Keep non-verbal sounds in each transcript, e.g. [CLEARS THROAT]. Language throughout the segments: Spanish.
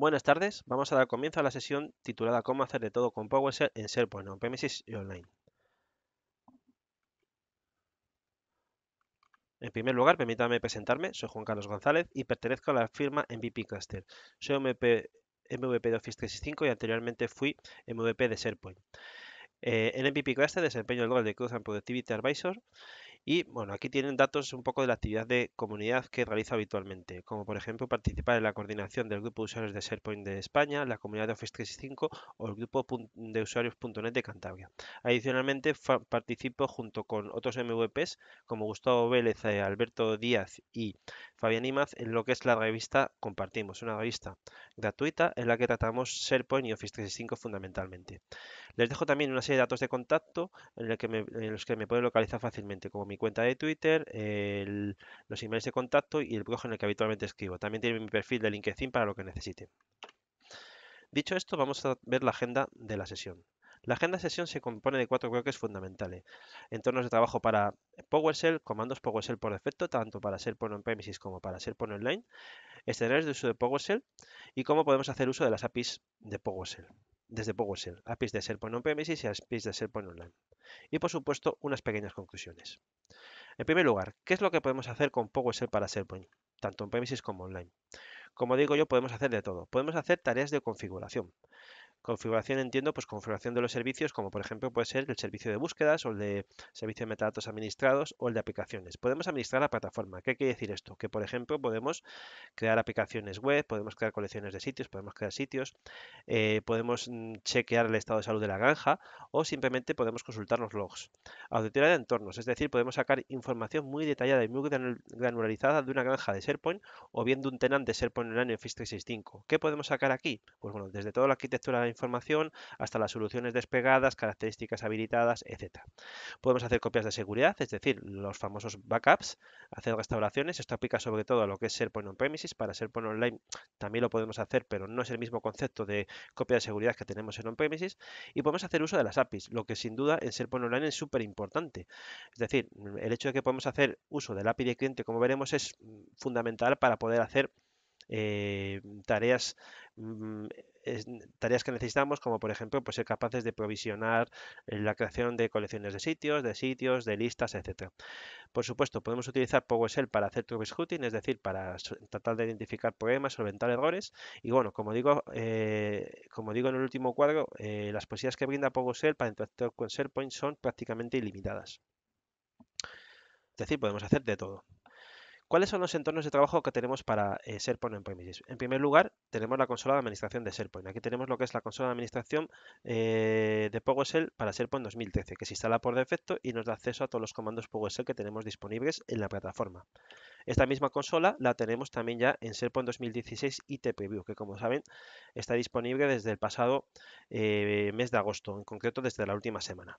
Buenas tardes, vamos a dar comienzo a la sesión titulada Cómo hacer de todo con PowerShell en SharePoint, on-premises y online. En primer lugar, permítame presentarme, soy Juan Carlos González y pertenezco a la firma MVP Cluster. Soy MVP, de Office 365 y anteriormente fui MVP de SharePoint. Eh, en MVP Cluster desempeño el rol de Cruz and Productivity Advisor y bueno, aquí tienen datos un poco de la actividad de comunidad que realizo habitualmente, como por ejemplo participar en la coordinación del grupo de usuarios de SharePoint de España, la comunidad de Office 365 o el grupo de usuarios.net de Cantabria. Adicionalmente participo junto con otros MVPs como Gustavo Vélez, eh, Alberto Díaz y Fabián Imaz en lo que es la revista Compartimos, una revista gratuita en la que tratamos SharePoint y Office 365 fundamentalmente. Les dejo también una serie de datos de contacto en, en los que me pueden localizar fácilmente, como mi cuenta de Twitter, los emails de contacto y el blog en el que habitualmente escribo. También tiene mi perfil de LinkedIn para lo que necesite. Dicho esto, vamos a ver la agenda de la sesión. La agenda de sesión se compone de cuatro bloques fundamentales. Entornos de trabajo para PowerShell, comandos PowerShell por defecto, tanto para ser por on-premises como para ser por online, escenarios de uso de PowerShell y cómo podemos hacer uso de las APIs de PowerShell desde PowerShell, APIs de SharePoint On-Premises y APIs de SharePoint Online. Y por supuesto, unas pequeñas conclusiones. En primer lugar, ¿qué es lo que podemos hacer con PowerShell para SharePoint, tanto on-premises como online? Como digo yo, podemos hacer de todo. Podemos hacer tareas de configuración. Configuración entiendo, pues configuración de los servicios, como por ejemplo puede ser el servicio de búsquedas o el de servicio de metadatos administrados o el de aplicaciones. Podemos administrar la plataforma. ¿Qué quiere decir esto? Que por ejemplo podemos crear aplicaciones web, podemos crear colecciones de sitios, podemos crear sitios, eh, podemos mm, chequear el estado de salud de la granja o simplemente podemos consultar los logs. Auditoría de entornos, es decir, podemos sacar información muy detallada y muy granularizada de una granja de SharePoint o bien de un tenant de SharePoint en el año 365. ¿Qué podemos sacar aquí? Pues bueno, desde toda la arquitectura de información hasta las soluciones despegadas, características habilitadas, etc. Podemos hacer copias de seguridad, es decir, los famosos backups, hacer restauraciones. Esto aplica sobre todo a lo que es SharePoint on-premises. Para ser SharePoint online también lo podemos hacer, pero no es el mismo concepto de copia de seguridad que tenemos en on-premises. Y podemos hacer uso de las APIs, lo que sin duda en SharePoint online es súper importante. Es decir, el hecho de que podemos hacer uso del API de cliente, como veremos, es mm, fundamental para poder hacer eh, tareas mm, tareas que necesitamos, como por ejemplo, pues ser capaces de provisionar eh, la creación de colecciones de sitios, de sitios, de listas, etcétera. Por supuesto, podemos utilizar PowerShell para hacer troubleshooting, es decir, para tratar de identificar problemas, solventar errores. Y bueno, como digo, eh, como digo en el último cuadro, las posibilidades que brinda PowerShell para interactuar con SharePoint son prácticamente ilimitadas. Es decir, podemos hacer de todo. ¿Cuáles son los entornos de trabajo que tenemos para eh, SharePoint en Premises? En primer lugar, tenemos la consola de administración de SharePoint. Aquí tenemos lo que es la consola de administración eh, de PowerShell para SharePoint 2013, que se instala por defecto y nos da acceso a todos los comandos PowerShell que tenemos disponibles en la plataforma. Esta misma consola la tenemos también ya en SharePoint 2016 IT Preview, que como saben está disponible desde el pasado eh, mes de agosto, en concreto desde la última semana.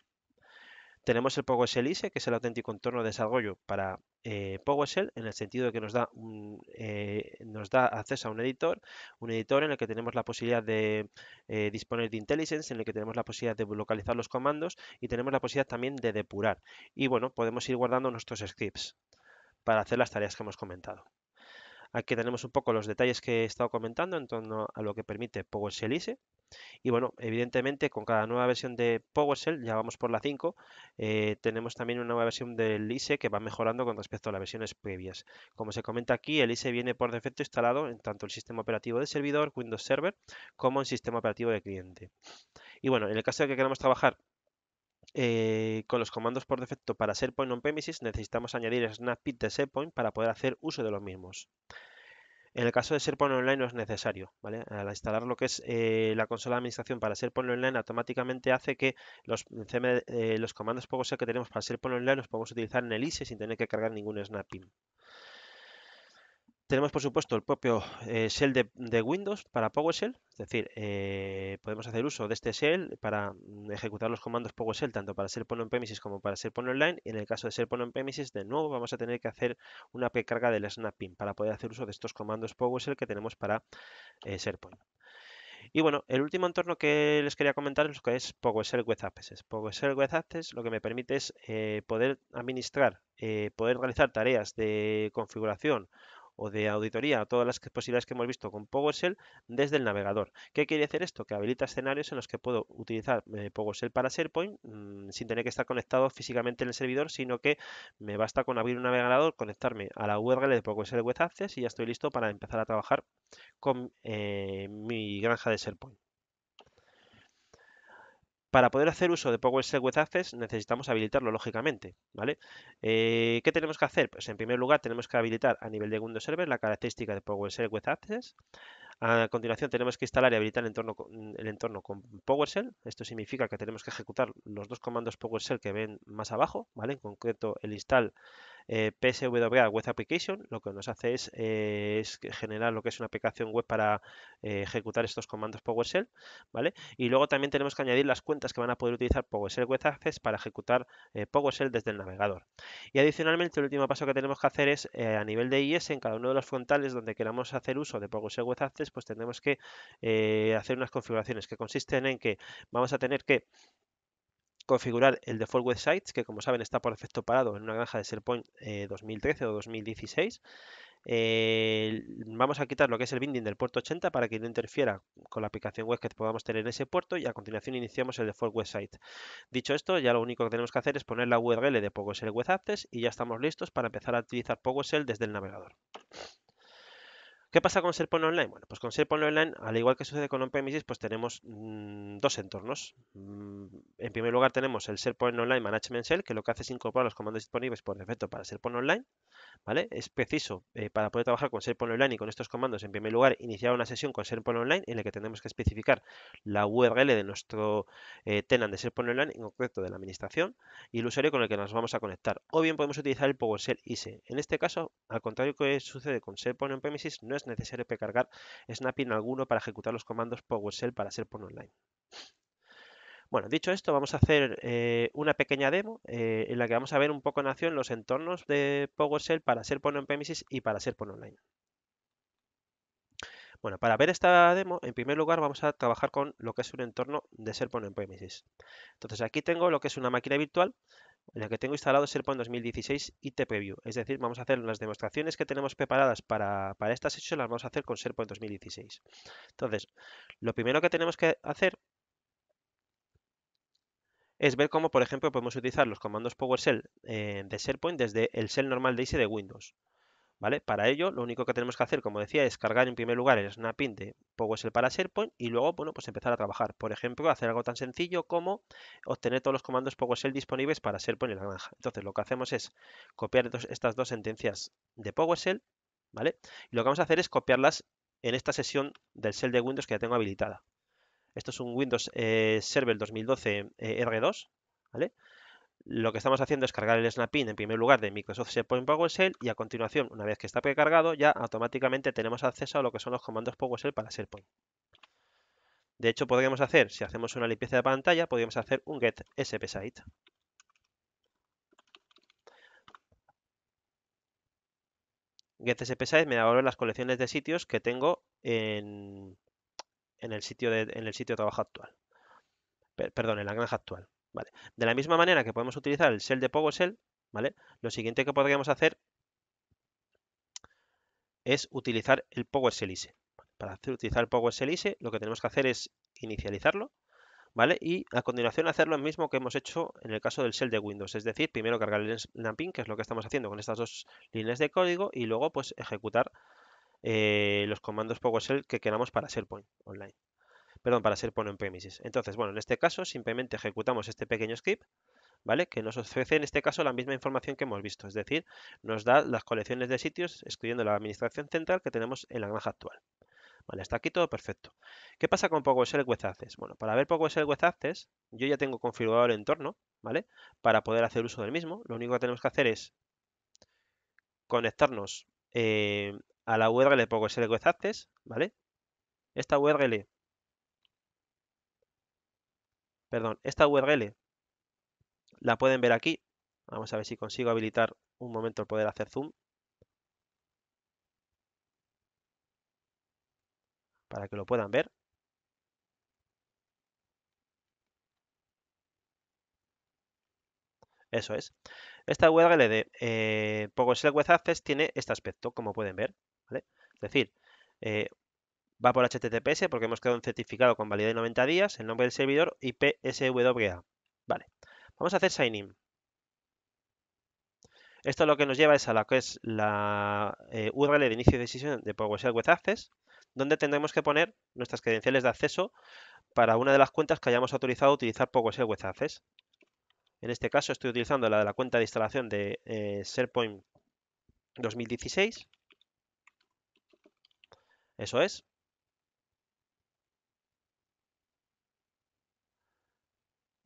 Tenemos el PowerShell ISE, que es el auténtico entorno de desarrollo para eh, PowerShell, en el sentido de que nos da, eh, nos da acceso a un editor, un editor en el que tenemos la posibilidad de eh, disponer de intelligence, en el que tenemos la posibilidad de localizar los comandos y tenemos la posibilidad también de depurar. Y bueno, podemos ir guardando nuestros scripts para hacer las tareas que hemos comentado. Aquí tenemos un poco los detalles que he estado comentando en torno a lo que permite PowerShell ISE. Y bueno, evidentemente con cada nueva versión de PowerShell, ya vamos por la 5, eh, tenemos también una nueva versión del ISE que va mejorando con respecto a las versiones previas. Como se comenta aquí, el ISE viene por defecto instalado en tanto el sistema operativo de servidor, Windows Server, como el sistema operativo de cliente. Y bueno, en el caso de que queramos trabajar eh, con los comandos por defecto para SharePoint on-premises necesitamos añadir el snap de SharePoint para poder hacer uso de los mismos. En el caso de SharePoint Online no es necesario, Al instalar lo que es eh, la consola de administración para SharePoint Online, automáticamente hace que los, eh, comandos PowerShell que tenemos para SharePoint Online los podemos utilizar en el ISE sin tener que cargar ningún snapping, tenemos, por supuesto, el propio eh, shell de, Windows para PowerShell, es decir, eh, podemos hacer uso de este shell para mm, ejecutar los comandos PowerShell, tanto para ser on premises como para ser online. Y en el caso de ser on premises, de nuevo vamos a tener que hacer una precarga del snapping para poder hacer uso de estos comandos PowerShell que tenemos para eh, ser SharePoint. Y bueno, el último entorno que les quería comentar es que es PowerShell Web Access. PowerShell Web Access lo que me permite es poder administrar, poder realizar tareas de configuración o de auditoría, todas las posibilidades que hemos visto con PowerShell desde el navegador. ¿Qué quiere decir esto? Que habilita escenarios en los que puedo utilizar eh, PowerShell para SharePoint mm, sin tener que estar conectado físicamente en el servidor, sino que me basta con abrir un navegador, conectarme a la URL de PowerShell Web Access y ya estoy listo para empezar a trabajar con eh, mi granja de SharePoint. Para poder hacer uso de PowerShell with Access necesitamos habilitarlo, lógicamente. ¿vale? Eh, ¿Qué tenemos que hacer? Pues en primer lugar tenemos que habilitar a nivel de Windows Server la característica de PowerShell with Access. A continuación tenemos que instalar y habilitar el entorno, con, el entorno con PowerShell. Esto significa que tenemos que ejecutar los dos comandos PowerShell que ven más abajo, ¿vale? En concreto el install eh, PSWA Web Application lo que nos hace es, eh, generar lo que es una aplicación web para eh, ejecutar estos comandos PowerShell, ¿vale? Y luego también tenemos que añadir las cuentas que van a poder utilizar PowerShell Web Access para ejecutar eh, PowerShell desde el navegador. Y adicionalmente el último paso que tenemos que hacer es a nivel de IS en cada uno de los frontales donde queramos hacer uso de PowerShell Web Access, pues tenemos que hacer unas configuraciones que consisten en que vamos a tener que configurar el default website, que como saben está por defecto parado en una granja de SharePoint 2013 eh, o 2016. Eh, vamos a quitar lo que es el binding del puerto 80 para que no interfiera con la aplicación web que podamos tener en ese puerto y a continuación iniciamos el default website. Dicho esto, ya lo único que tenemos que hacer es poner la URL de PowerShell Web Access y ya estamos listos para empezar a utilizar PowerShell desde el navegador. ¿Qué pasa con SharePoint Online? Bueno, pues con SharePoint Online, al igual que sucede con On-Premises, pues tenemos mm, dos entornos. Mm, en primer lugar tenemos el SharePoint Online Management Shell, que lo que hace es incorporar los comandos disponibles por defecto para SharePoint Online. ¿vale? Es preciso eh, para poder trabajar con SharePoint Online y con estos comandos, en primer lugar, iniciar una sesión con SharePoint Online en la que tenemos que especificar la URL de nuestro eh, tenant de SharePoint Online, en concreto de la administración, y el usuario con el que nos vamos a conectar. O bien podemos utilizar el PowerShell ISE. En este caso, al contrario que sucede con SharePoint On-Premises, no es es necesario precargar snapping alguno para ejecutar los comandos PowerShell para ser pon online. Bueno, dicho esto, vamos a hacer eh, una pequeña demo eh, en la que vamos a ver un poco en acción los entornos de PowerShell para ser pon on-premises y para ser pon online. Bueno, para ver esta demo, en primer lugar vamos a trabajar con lo que es un entorno de SharePoint en Premises. Entonces aquí tengo lo que es una máquina virtual en la que tengo instalado SharePoint 2016 y TPview. Es decir, vamos a hacer las demostraciones que tenemos preparadas para, esta sesión, las vamos a hacer con SharePoint 2016. Entonces, lo primero que tenemos que hacer es ver cómo, por ejemplo, podemos utilizar los comandos PowerShell eh, de SharePoint desde el shell normal de ISE de Windows. ¿Vale? Para ello, lo único que tenemos que hacer, como decía, es cargar en primer lugar el snapping de PowerShell para SharePoint y luego, bueno, pues empezar a trabajar. Por ejemplo, hacer algo tan sencillo como obtener todos los comandos PowerShell disponibles para SharePoint en la granja. Entonces, lo que hacemos es copiar estas dos sentencias de PowerShell, ¿vale? Y lo que vamos a hacer es copiarlas en esta sesión del Shell de Windows que ya tengo habilitada. Esto es un Windows eh, Server 2012 eh, R2, ¿vale? lo que estamos haciendo es cargar el Snap-in en primer lugar de Microsoft SharePoint PowerShell y a continuación, una vez que está precargado, ya automáticamente tenemos acceso a lo que son los comandos PowerShell para SharePoint. De hecho, podríamos hacer, si hacemos una limpieza de pantalla, podríamos hacer un get spsite. Get spsite me devuelve las colecciones de sitios que tengo en, el, sitio de, en el sitio trabajo actual. perdón, en la granja actual. De la misma manera que podemos utilizar el shell de PowerShell, ¿vale? Lo siguiente que podríamos hacer es utilizar el PowerShell ISE. Para utilizar el PowerShell ISE, lo que tenemos que hacer es inicializarlo, ¿vale? Y a continuación hacer lo mismo que hemos hecho en el caso del shell de Windows, es decir, primero cargar el lamping que es lo que estamos haciendo con estas dos líneas de código, y luego pues ejecutar eh, los comandos PowerShell que queramos para SharePoint Online perdón, para ser pone en premises. Entonces, bueno, en este caso simplemente ejecutamos este pequeño script, ¿vale? Que nos ofrece en este caso la misma información que hemos visto, es decir, nos da las colecciones de sitios, excluyendo la administración central que tenemos en la granja actual. Vale, está aquí todo perfecto. ¿Qué pasa con PowerShell Web Access? Bueno, para ver PowerShell Web Access, yo ya tengo configurado el entorno, ¿vale? Para poder hacer uso del mismo. Lo único que tenemos que hacer es conectarnos eh, a la URL de PowerShell Web Access, ¿vale? Esta URL perdón, esta URL la pueden ver aquí. Vamos a ver si consigo habilitar un momento el poder hacer zoom. Para que lo puedan ver. Eso es. Esta URL de eh, Web Access tiene este aspecto, como pueden ver. Es decir, eh, va por HTTPS porque hemos quedado un certificado con validez de 90 días, el nombre del servidor y PSWA. Vale, vamos a hacer sign in. Esto lo que nos lleva es a la que es la eh, URL de inicio de sesión de PowerShell Web Access, donde tendremos que poner nuestras credenciales de acceso para una de las cuentas que hayamos autorizado utilizar PowerShell Web Access. En este caso estoy utilizando la de la cuenta de instalación de eh, SharePoint 2016. Eso es.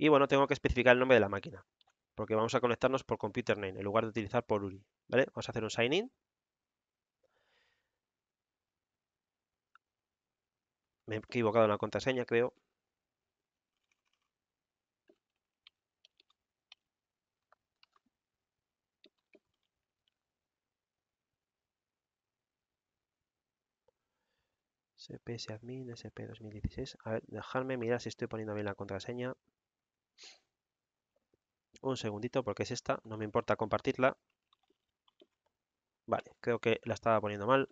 Y bueno, tengo que especificar el nombre de la máquina, porque vamos a conectarnos por computer name en lugar de utilizar por URI. ¿vale? Vamos a hacer un sign in. Me he equivocado en la contraseña, creo. SPS admin sp 2016 a ver, dejadme mirar si estoy poniendo bien la contraseña un segundito porque es esta, no me importa compartirla. Vale, creo que la estaba poniendo mal.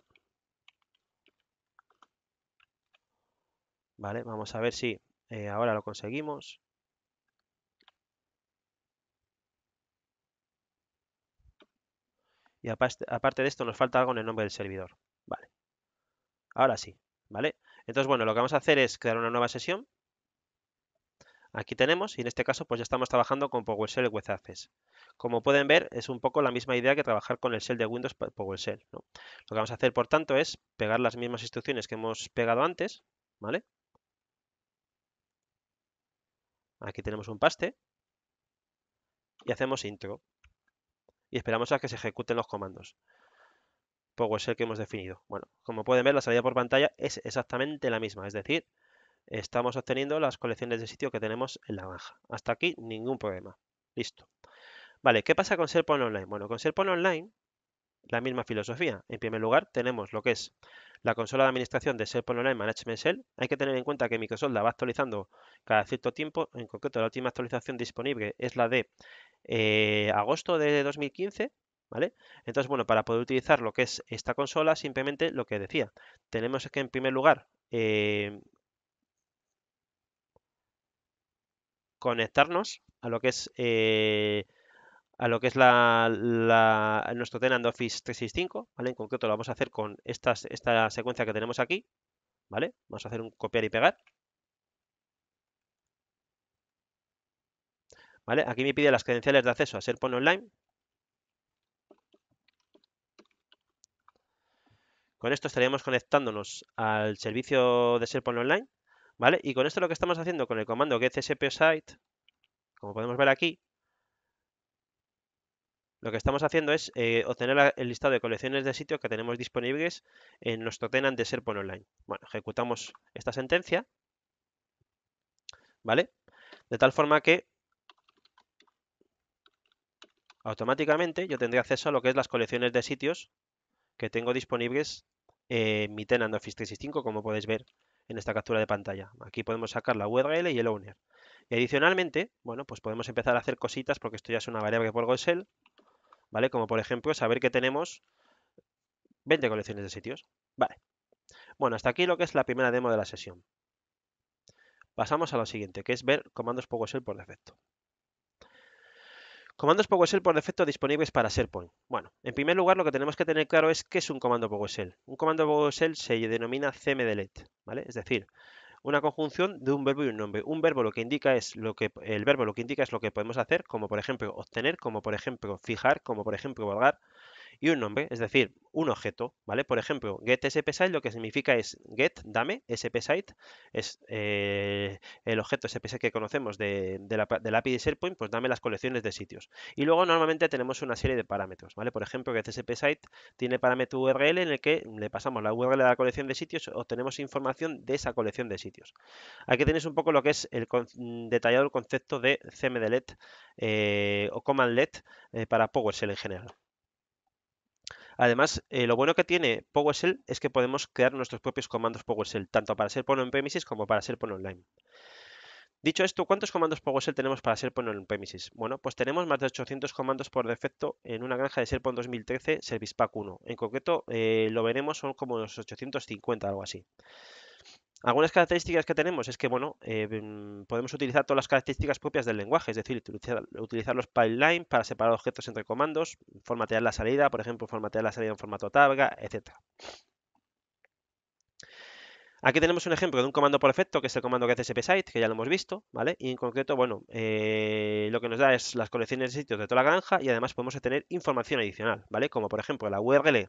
Vale, vamos a ver si eh, ahora lo conseguimos. Y aparte de esto nos falta algo en el nombre del servidor. Vale. Ahora sí, ¿vale? Entonces, bueno, lo que vamos a hacer es crear una nueva sesión. Aquí tenemos, y en este caso pues ya estamos trabajando con PowerShell y Como pueden ver, es un poco la misma idea que trabajar con el shell de Windows PowerShell. Lo que vamos a hacer, por tanto, es pegar las mismas instrucciones que hemos pegado antes, ¿vale? Aquí tenemos un paste y hacemos intro. Y esperamos a que se ejecuten los comandos. PowerShell que hemos definido. Bueno, como pueden ver, la salida por pantalla es exactamente la misma, es decir, estamos obteniendo las colecciones de sitio que tenemos en la baja. Hasta aquí ningún problema. Listo. Vale, ¿qué pasa con SharePoint Online? Bueno, con SharePoint Online, la misma filosofía. En primer lugar, tenemos lo que es la consola de administración de SharePoint Online Management Shell. Hay que tener en cuenta que Microsoft la va actualizando cada cierto tiempo. En concreto, la última actualización disponible es la de eh, agosto de 2015. ¿Vale? Entonces, bueno, para poder utilizar lo que es esta consola, simplemente lo que decía, tenemos que en primer lugar eh, conectarnos a lo que es eh, a lo que es la, nuestro tenant Office 365, ¿vale? En concreto lo vamos a hacer con esta secuencia que tenemos aquí, ¿vale? Vamos a hacer un copiar y pegar. ¿Vale? Aquí me pide las credenciales de acceso a Serpon Online. Con esto estaríamos conectándonos al servicio de SharePoint Online, ¿Vale? Y con esto lo que estamos haciendo con el comando site, como podemos ver aquí, lo que estamos haciendo es eh, obtener el listado de colecciones de sitios que tenemos disponibles en nuestro tenant de Serpon Online. Bueno, ejecutamos esta sentencia, ¿vale? De tal forma que automáticamente yo tendré acceso a lo que es las colecciones de sitios que tengo disponibles eh, en mi tenant Office 365, como podéis ver en esta captura de pantalla. Aquí podemos sacar la URL y el owner. Y adicionalmente, bueno, pues podemos empezar a hacer cositas porque esto ya es una variable que por Excel, ¿vale? Como por ejemplo saber que tenemos 20 colecciones de sitios. Vale. Bueno, hasta aquí lo que es la primera demo de la sesión. Pasamos a lo siguiente, que es ver comandos PowerShell por defecto. Comandos PowerShell por defecto disponibles para SharePoint. Bueno, en primer lugar lo que tenemos que tener claro es qué es un comando PowerShell. Un comando PowerShell se denomina cmdlet. Es decir, una conjunción de un verbo y un nombre. Un verbo lo que indica es lo que el verbo lo que indica es lo que podemos hacer, como por ejemplo obtener, como por ejemplo fijar, como por ejemplo valgar, y un nombre, es decir, un objeto, ¿vale? Por ejemplo, getSPSite, lo que significa es get, dame, spsite, es eh, el objeto spsite que conocemos de, la, del API de SharePoint, pues dame las colecciones de sitios. Y luego normalmente tenemos una serie de parámetros, ¿vale? Por ejemplo, getSPSite tiene parámetro URL en el que le pasamos la URL de la colección de sitios, obtenemos información de esa colección de sitios. Aquí tenéis un poco lo que es el mm, detallado el concepto de cmdlet eh, o commandlet eh, para PowerShell en general. Además, eh, lo bueno que tiene PowerShell es que podemos crear nuestros propios comandos PowerShell, tanto para ser por en premises como para ser por online. Dicho esto, ¿cuántos comandos PowerShell tenemos para ser SharePoint on-premises? Bueno, pues tenemos más de 800 comandos por defecto en una granja de SharePoint 2013 Service Pack 1. En concreto, eh, lo veremos, son como los 850, algo así. Algunas características que tenemos es que, bueno, eh, mm, podemos utilizar todas las características propias del lenguaje, es decir, utilizar, los pipeline para separar objetos entre comandos, formatear la salida, por ejemplo, formatear la salida en formato tabla, etc. Aquí tenemos un ejemplo de un comando por efecto, que es el comando que hace site que ya lo hemos visto, ¿vale? Y en concreto, bueno, eh, lo que nos da es las colecciones de sitios de toda la granja y además podemos obtener información adicional, ¿vale? Como por ejemplo la URL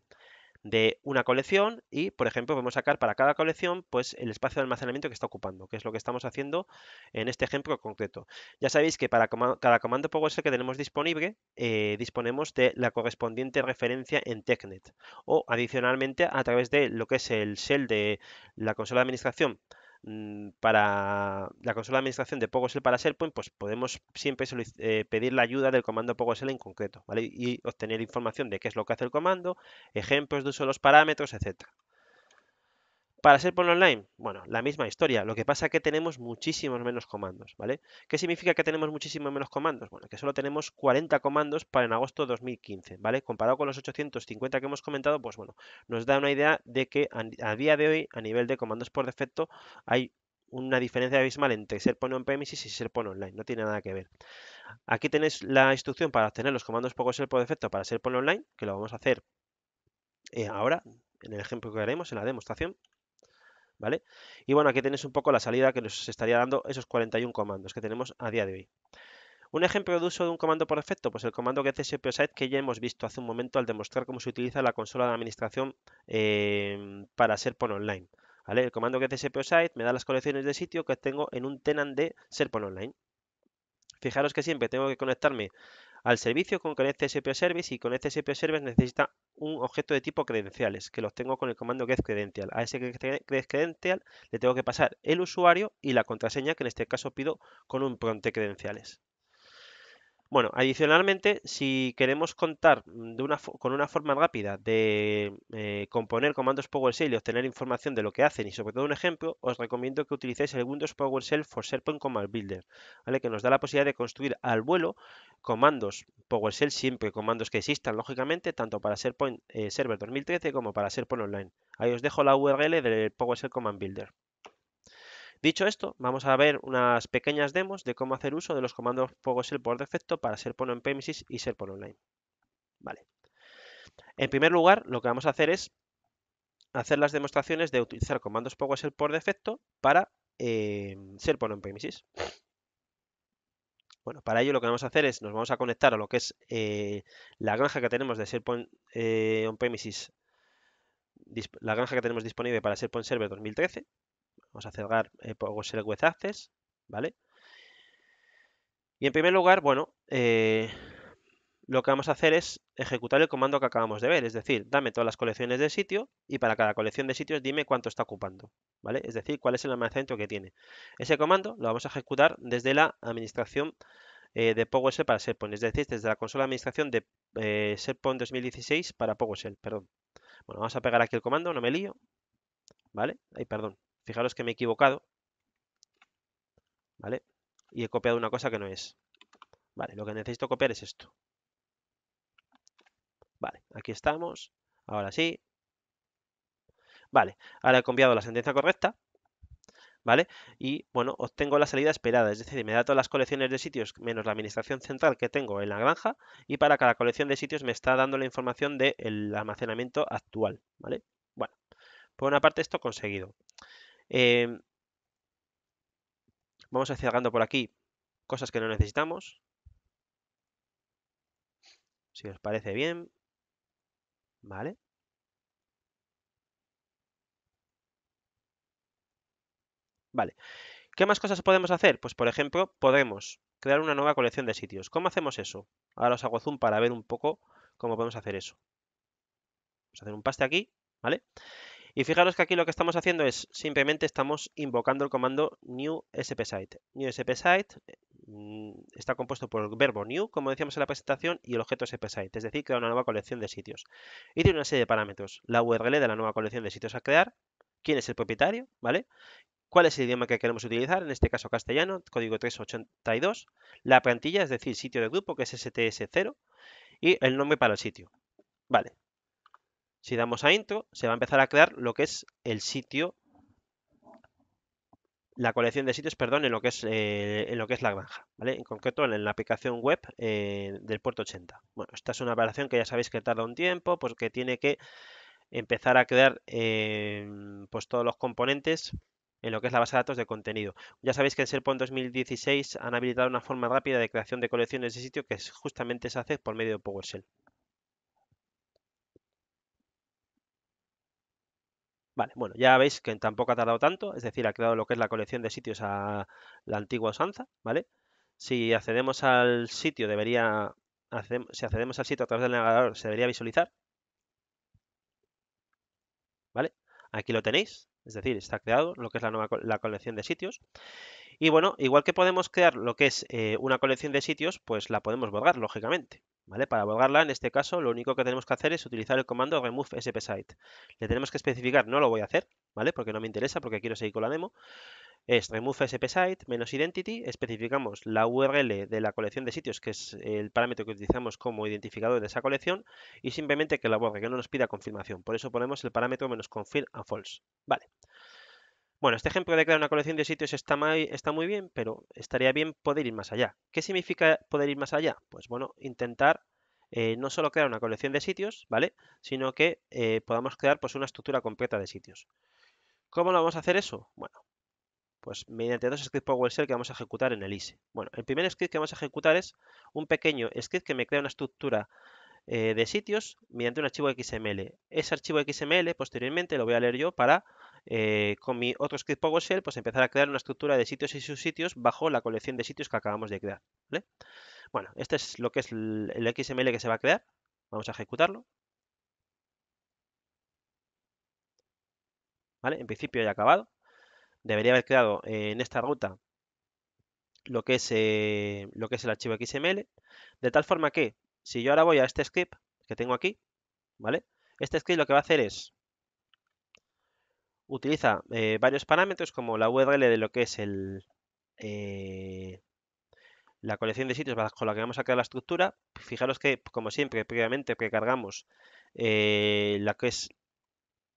de una colección y, por ejemplo, podemos sacar para cada colección pues, el espacio de almacenamiento que está ocupando, que es lo que estamos haciendo en este ejemplo concreto. Ya sabéis que para cada comando PowerShell que tenemos disponible, eh, disponemos de la correspondiente referencia en TechNet o, adicionalmente, a través de lo que es el shell de la consola de administración, Mm, para la consola de administración de PogoSL para SharePoint, pues podemos siempre eh, pedir la ayuda del comando PogoSL en concreto, Y obtener información de qué es lo que hace el comando, ejemplos de uso de los parámetros, etcétera. Para ser por online, bueno, la misma historia. Lo que pasa es que tenemos muchísimos menos comandos, ¿vale? ¿Qué significa que tenemos muchísimos menos comandos? Bueno, que solo tenemos 40 comandos para en agosto de 2015, ¿vale? Comparado con los 850 que hemos comentado, pues bueno, nos da una idea de que a día de hoy, a nivel de comandos por defecto, hay una diferencia abismal entre SharePoint on-premises y ser por online, no tiene nada que ver. Aquí tenéis la instrucción para obtener los comandos poco ser por defecto para ser por online, que lo vamos a hacer eh, ahora en el ejemplo que haremos en la demostración. ¿vale? Y bueno, aquí tenéis un poco la salida que nos estaría dando esos 41 comandos que tenemos a día de hoy. Un ejemplo de uso de un comando por defecto, pues el comando que hace CPOSite que ya hemos visto hace un momento al demostrar cómo se utiliza la consola de administración em, para Serpon Online. El comando que hace CPOSite me da las colecciones de sitio que tengo en un tenant de Serpon Online. Fijaros que siempre tengo que conectarme al servicio con CSP Service y con CSP Service necesita un objeto de tipo credenciales, que los tengo con el comando getCredential. A ese getCredential le tengo que pasar el usuario y la contraseña, que en este caso pido con un prompt credenciales. Bueno, adicionalmente, si queremos contar con una forma rápida de eh, componer comandos PowerShell y obtener información de lo que hacen y sobre todo un ejemplo, os recomiendo que utilicéis el Windows PowerShell for SharePoint Command Builder, que nos da la posibilidad de construir al vuelo comandos PowerShell, siempre comandos que existan, lógicamente, tanto para SharePoint eh, Server 2013 como para SharePoint Online. Ahí os dejo la URL del PowerShell Command Builder. Dicho esto, vamos a ver unas pequeñas demos de cómo hacer uso de los comandos PowerShell por defecto para SharePoint on Premises y SharePoint Online. Vale. En primer lugar, lo que vamos a hacer es hacer las demostraciones de utilizar comandos PowerShell por defecto para eh, SharePoint on Premises. Bueno, para ello lo que vamos a hacer es nos vamos a conectar a lo que es eh, la granja que tenemos de SharePoint eh, on Premises, la granja que tenemos disponible para SharePoint Server 2013 Vamos a cerrar PowerShell Web Access, ¿vale? Y en primer lugar, bueno, eh, lo que vamos a hacer es ejecutar el comando que acabamos de ver, es decir, dame todas las colecciones de sitio y para cada colección de sitios dime cuánto está ocupando, ¿vale? Es decir, cuál es el almacenamiento que tiene. Ese comando lo vamos a ejecutar desde la administración eh, de PowerShell para SharePoint, es decir, desde la consola de administración de eh, 2016 para PowerShell, perdón. Bueno, vamos a pegar aquí el comando, no me lío, ¿vale? Ay, perdón, Fijaros que me he equivocado, ¿vale? Y he copiado una cosa que no es. Vale, lo que necesito copiar es esto. Vale, aquí estamos. Ahora sí. Vale, ahora he copiado la sentencia correcta. ¿Vale? Y bueno, obtengo la salida esperada, es decir, me da todas las colecciones de sitios menos la administración central que tengo en la granja y para cada colección de sitios me está dando la información del almacenamiento actual, ¿vale? Bueno, por una parte esto conseguido. Em, vamos a cerrando por aquí cosas que no necesitamos. Si os parece bien. Vale. Vale. ¿Qué más cosas podemos hacer? Pues por ejemplo, podemos crear una nueva colección de sitios. ¿Cómo hacemos eso? Ahora os hago zoom para ver un poco cómo podemos hacer eso. Vamos a hacer un paste aquí, ¿vale? Y fijaros que aquí lo que estamos haciendo es simplemente estamos invocando el comando new spsite. New spsite mm, está compuesto por el verbo new, como decíamos en la presentación, y el objeto spsite, es decir, crea una nueva colección de sitios. Y tiene una serie de parámetros. La URL de la nueva colección de sitios a crear, quién es el propietario, ¿vale? cuál es el idioma que queremos utilizar, en este caso castellano, código 382, la plantilla, es decir, sitio de grupo, que es STS0, y el nombre para el sitio. Vale, si damos a intro, se va a empezar a crear lo que es el sitio, la colección de sitios, perdón, en lo que es, eh, lo que es la granja, ¿vale? En concreto en la aplicación web eh, del puerto 80. Bueno, esta es una operación que ya sabéis que tarda un tiempo, porque tiene que empezar a crear em, pues todos los componentes en lo que es la base de datos de contenido. Ya sabéis que en SharePoint 2016 han habilitado una forma rápida de creación de colecciones de sitio que justamente se hace por medio de PowerShell. Vale, bueno, ya veis que tampoco ha tardado tanto, es decir, ha creado lo que es la colección de sitios a la antigua usanza, ¿vale? Si accedemos al sitio, debería, si accedemos al sitio a través del navegador, se debería visualizar, ¿vale? Aquí lo tenéis, es decir, está creado lo que es la, nueva, colección de sitios. Y bueno, igual que podemos crear lo que es eh, una colección de sitios, pues la podemos borrar, lógicamente. ¿Vale? Para borrarla, en este caso, lo único que tenemos que hacer es utilizar el comando remove spsite. Le tenemos que especificar, no lo voy a hacer, ¿vale? Porque no me interesa, porque quiero seguir con la demo. Es remove spsite menos identity, especificamos la URL de la colección de sitios, que es el parámetro que utilizamos como identificador de esa colección, y simplemente que la borre, que no nos pida confirmación. Por eso ponemos el parámetro menos confirm false. Vale. Bueno, este ejemplo de crear una colección de sitios está, muy, está muy bien, pero estaría bien poder ir más allá. ¿Qué significa poder ir más allá? Pues bueno, intentar eh, no solo crear una colección de sitios, ¿vale? Sino que eh, podamos crear pues, una estructura completa de sitios. ¿Cómo lo vamos a hacer eso? Bueno, pues mediante dos scripts PowerShell que vamos a ejecutar en el ISE. Bueno, el primer script que vamos a ejecutar es un pequeño script que me crea una estructura eh, de sitios mediante un archivo XML. Ese archivo XML posteriormente lo voy a leer yo para eh, con mi otro script PowerShell, pues empezar a crear una estructura de sitios y subsitios bajo la colección de sitios que acabamos de crear. ¿vale? Bueno, este es lo que es el XML que se va a crear. Vamos a ejecutarlo. ¿Vale? En principio ya acabado. Debería haber creado en esta ruta lo que, es, eh, lo que es el archivo XML, de tal forma que si yo ahora voy a este script que tengo aquí, ¿vale? Este script lo que va a hacer es utiliza eh, varios parámetros como la URL de lo que es el, eh, la colección de sitios bajo la que vamos a crear la estructura. Fijaros que, como siempre, previamente precargamos eh, la que es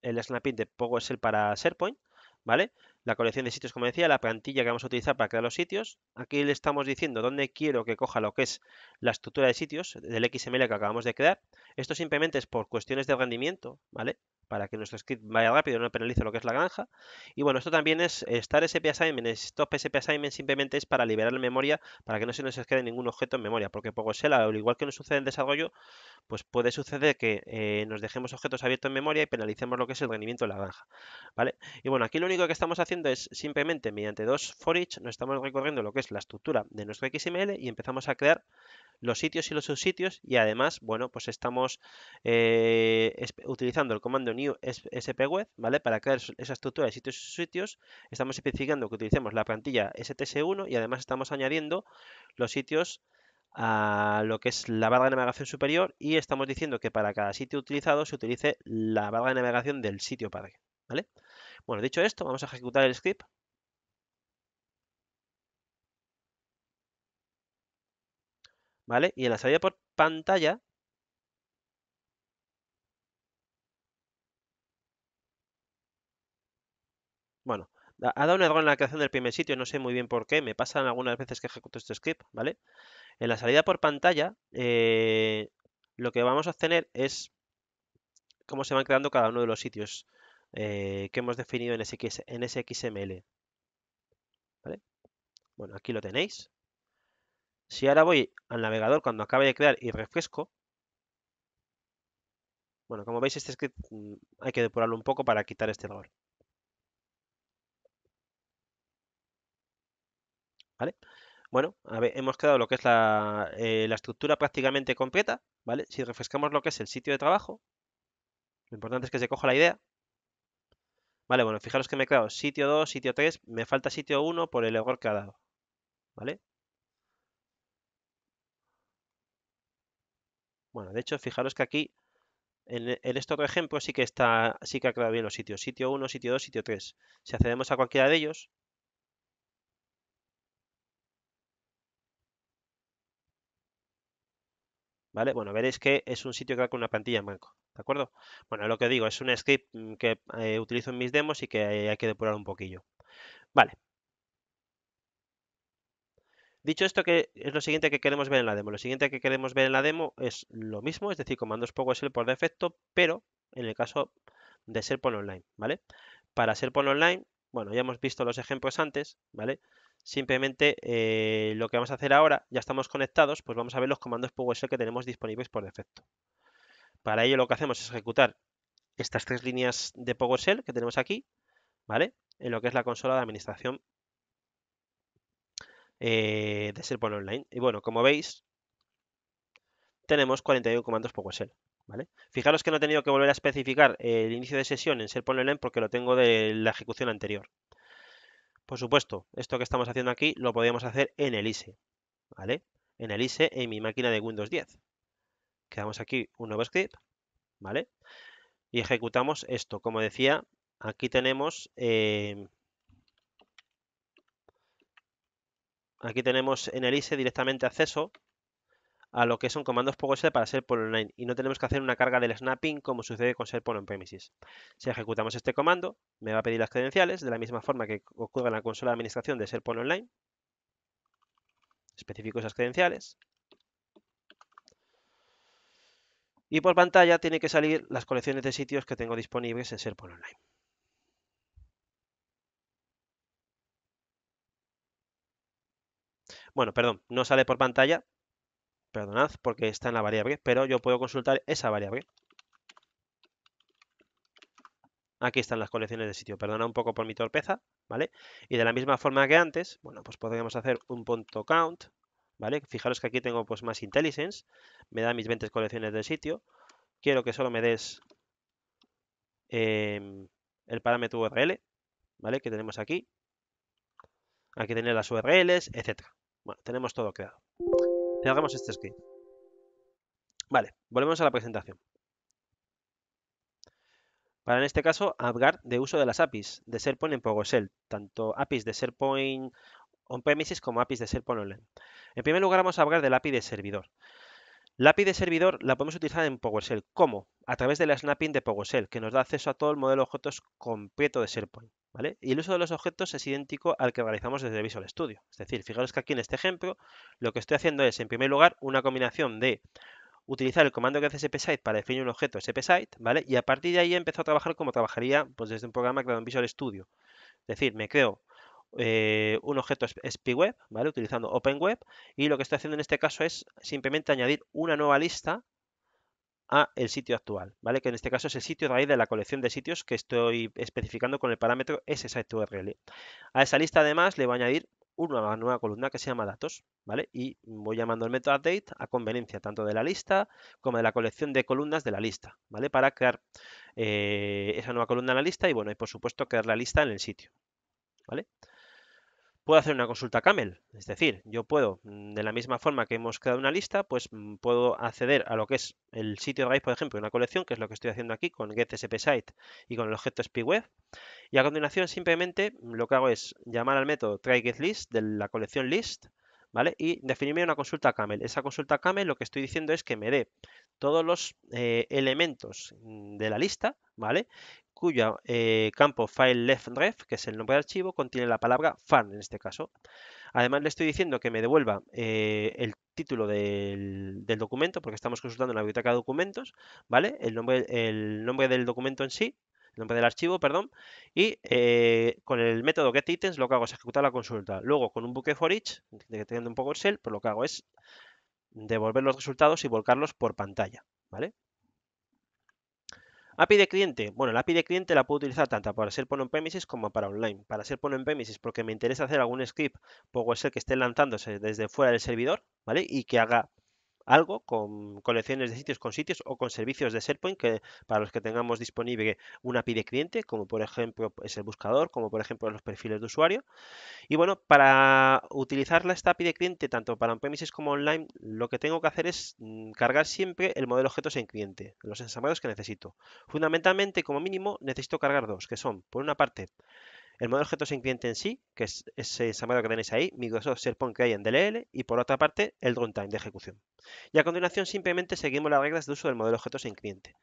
el snapping de PowerShell para SharePoint, ¿vale? La colección de sitios, como decía, la plantilla que vamos a utilizar para crear los sitios. Aquí le estamos diciendo dónde quiero que coja lo que es la estructura de sitios del XML que acabamos de crear. Esto simplemente es por cuestiones de rendimiento, ¿vale? para que nuestro script vaya rápido y no penalice lo que es la granja. Y bueno, esto también es eh, estar SP assignment. Stop SP assignment simplemente es para liberar la memoria, para que no se nos quede ningún objeto en memoria, porque por al igual que nos sucede en desarrollo, pues puede suceder que eh, nos dejemos objetos abiertos en memoria y penalicemos lo que es el rendimiento de la granja. ¿Vale? Y bueno, aquí lo único que estamos haciendo es simplemente mediante dos for each nos estamos recorriendo lo que es la estructura de nuestro XML y empezamos a crear los sitios y los subsitios y además, bueno, pues estamos eh, utilizando el comando new spweb, ¿vale? Para crear esa estructura de sitios y subsitios, estamos especificando que utilicemos la plantilla STS1 y además estamos añadiendo los sitios a lo que es la barra de navegación superior y estamos diciendo que para cada sitio utilizado se utilice la barra de navegación del sitio padre, ¿vale? Bueno, dicho esto, vamos a ejecutar el script Y en la salida por pantalla Bueno, ha dado un error en la creación del primer sitio, no sé muy bien por qué, me pasan algunas veces que ejecuto este script, ¿vale? En la salida por pantalla, eh, lo que vamos a obtener es cómo se van creando cada uno de los sitios eh, que hemos definido en, en SXML. ¿Vale? Bueno, aquí lo tenéis. Si ahora voy al navegador cuando acabe de crear y refresco, bueno, como veis, este script mm, hay que depurarlo un poco para quitar este error. ¿Vale? Bueno, hemos creado lo que es la, eh, la, estructura prácticamente completa, ¿vale? Si refrescamos lo que es el sitio de trabajo, lo importante es que se coja la idea. Vale, bueno, fijaros que me he creado sitio 2, sitio 3, me falta sitio 1 por el error que ha dado, ¿vale? Bueno, de hecho, fijaros que aquí en, e, este otro ejemplo sí que está, sí que ha quedado bien los sitios. Sitio 1, sitio 2, sitio 3. Si accedemos a cualquiera de ellos, ¿Vale? Bueno, veréis que es un sitio que va con una plantilla en blanco, ¿de acuerdo? Bueno, lo que digo, es un script mm, que eh, utilizo en mis demos y que eh, hay que depurar un poquillo. Vale, Dicho esto, que es lo siguiente que queremos ver en la demo. Lo siguiente que queremos ver en la demo es lo mismo, es decir, comandos PowerShell por defecto, pero en el caso de por Online, ¿vale? Para por Online, bueno, ya hemos visto los ejemplos antes, ¿vale? Simplemente eh, lo que vamos a hacer ahora, ya estamos conectados, pues vamos a ver los comandos PowerShell que tenemos disponibles por defecto. Para ello lo que hacemos es ejecutar estas tres líneas de PowerShell que tenemos aquí, ¿vale? En lo que es la consola de administración eh, de por Online. Y bueno, como veis, tenemos 41 comandos PowerShell. ¿vale? Fijaros que no he tenido que volver a especificar el inicio de sesión en SharePoint Online porque lo tengo de la ejecución anterior. Por supuesto, esto que estamos haciendo aquí lo podríamos hacer en el ISE, ¿vale? En el ISE en mi máquina de Windows 10. Quedamos aquí un nuevo script, ¿vale? Y ejecutamos esto. Como decía, aquí tenemos eh, Aquí tenemos en el ISE directamente acceso a lo que son comandos PowerShell para SharePoint Online y no tenemos que hacer una carga del snapping como sucede con SharePoint On-Premises. Si ejecutamos este comando, me va a pedir las credenciales de la misma forma que ocurre en la consola de administración de SharePoint Online. Especifico esas credenciales. Y por pantalla tiene que salir las colecciones de sitios que tengo disponibles en SharePoint Online. Bueno, perdón, no sale por pantalla. Perdonad porque está en la variable, pero yo puedo consultar esa variable. Aquí están las colecciones de sitio. Perdona un poco por mi torpeza, ¿vale? Y de la misma forma que antes, bueno, pues podríamos hacer un punto count, ¿vale? Fijaros que aquí tengo pues más intelligence, me da mis 20 colecciones de sitio. Quiero que solo me des em, el parámetro URL, ¿vale? Que tenemos aquí. Aquí tener las URLs, etcétera. Bueno, tenemos todo creado. Cerramos este script. Vale, volvemos a la presentación. Para en este caso, hablar de uso de las APIs de SharePoint en PowerShell, tanto APIs de SharePoint on-premises como APIs de SharePoint Online. En primer lugar, vamos a hablar del API de servidor. La API de servidor la podemos utilizar en PowerShell. ¿Cómo? A través de la snapping de PowerShell, que nos da acceso a todo el modelo de objetos completo de SharePoint. ¿vale? Y el uso de los objetos es idéntico al que realizamos desde Visual Studio. Es decir, fijaros que aquí en este ejemplo lo que estoy haciendo es, en primer lugar, una combinación de utilizar el comando que hace SPSite para definir un objeto SPSite, ¿vale? Y a partir de ahí empezó a trabajar como trabajaría pues, desde un programa creado en Visual Studio. Es decir, me creo eh, un objeto SPWeb, ¿vale? Utilizando OpenWeb. Y lo que estoy haciendo en este caso es simplemente añadir una nueva lista a el sitio actual, ¿vale? Que en este caso es el sitio de de la colección de sitios que estoy especificando con el parámetro SSiteURL. A esa lista además le voy a añadir una nueva columna que se llama datos, ¿vale? Y voy llamando el método update a conveniencia tanto de la lista como de la colección de columnas de la lista, ¿vale? Para crear eh, esa nueva columna en la lista y, bueno, y por supuesto crear la lista en el sitio, ¿vale? vale puedo hacer una consulta camel, es decir, yo puedo, mm, de la misma forma que hemos creado una lista, pues mm, puedo acceder a lo que es el sitio de por ejemplo, una colección, que es lo que estoy haciendo aquí con getSPSite y con el objeto SPWeb, y a continuación simplemente mm, lo que hago es llamar al método tryGetList de la colección list, ¿vale? Y definirme una consulta camel. Esa consulta camel lo que estoy diciendo es que me dé todos los eh, elementos de la lista, ¿vale? cuyo eh, campo file left ref, que es el nombre de archivo, contiene la palabra fan en este caso. Además le estoy diciendo que me devuelva eh, el título del, documento, porque estamos consultando la biblioteca de documentos, ¿vale? El nombre, el nombre del documento en sí, el nombre del archivo, perdón, y eh, con el método getItems lo que hago es ejecutar la consulta. Luego con un buque for each, teniendo un poco el shell, pues lo que hago es devolver los resultados y volcarlos por pantalla, ¿vale? API de cliente. Bueno, la API de cliente la puedo utilizar tanto para ser por on-premises como para online. Para ser por on-premises, porque me interesa hacer algún script pues ser que esté lanzándose desde fuera del servidor, ¿vale? Y que haga algo con colecciones de sitios con sitios o con servicios de SharePoint que para los que tengamos disponible una API de cliente, como por ejemplo es pues, el buscador, como por ejemplo los perfiles de usuario. Y bueno, para utilizar esta API de cliente tanto para on-premises como online, lo que tengo que hacer es mm, cargar siempre el modelo objetos en cliente, los ensamblados que necesito. Fundamentalmente, como mínimo, necesito cargar dos, que son, por una parte, el modelo objeto objetos cliente en sí, que es ese llamado que tenéis ahí, Microsoft SharePoint que hay en DLL, y por otra parte, el runtime de ejecución. Y a continuación simplemente seguimos las reglas de uso del modelo objeto sin cliente.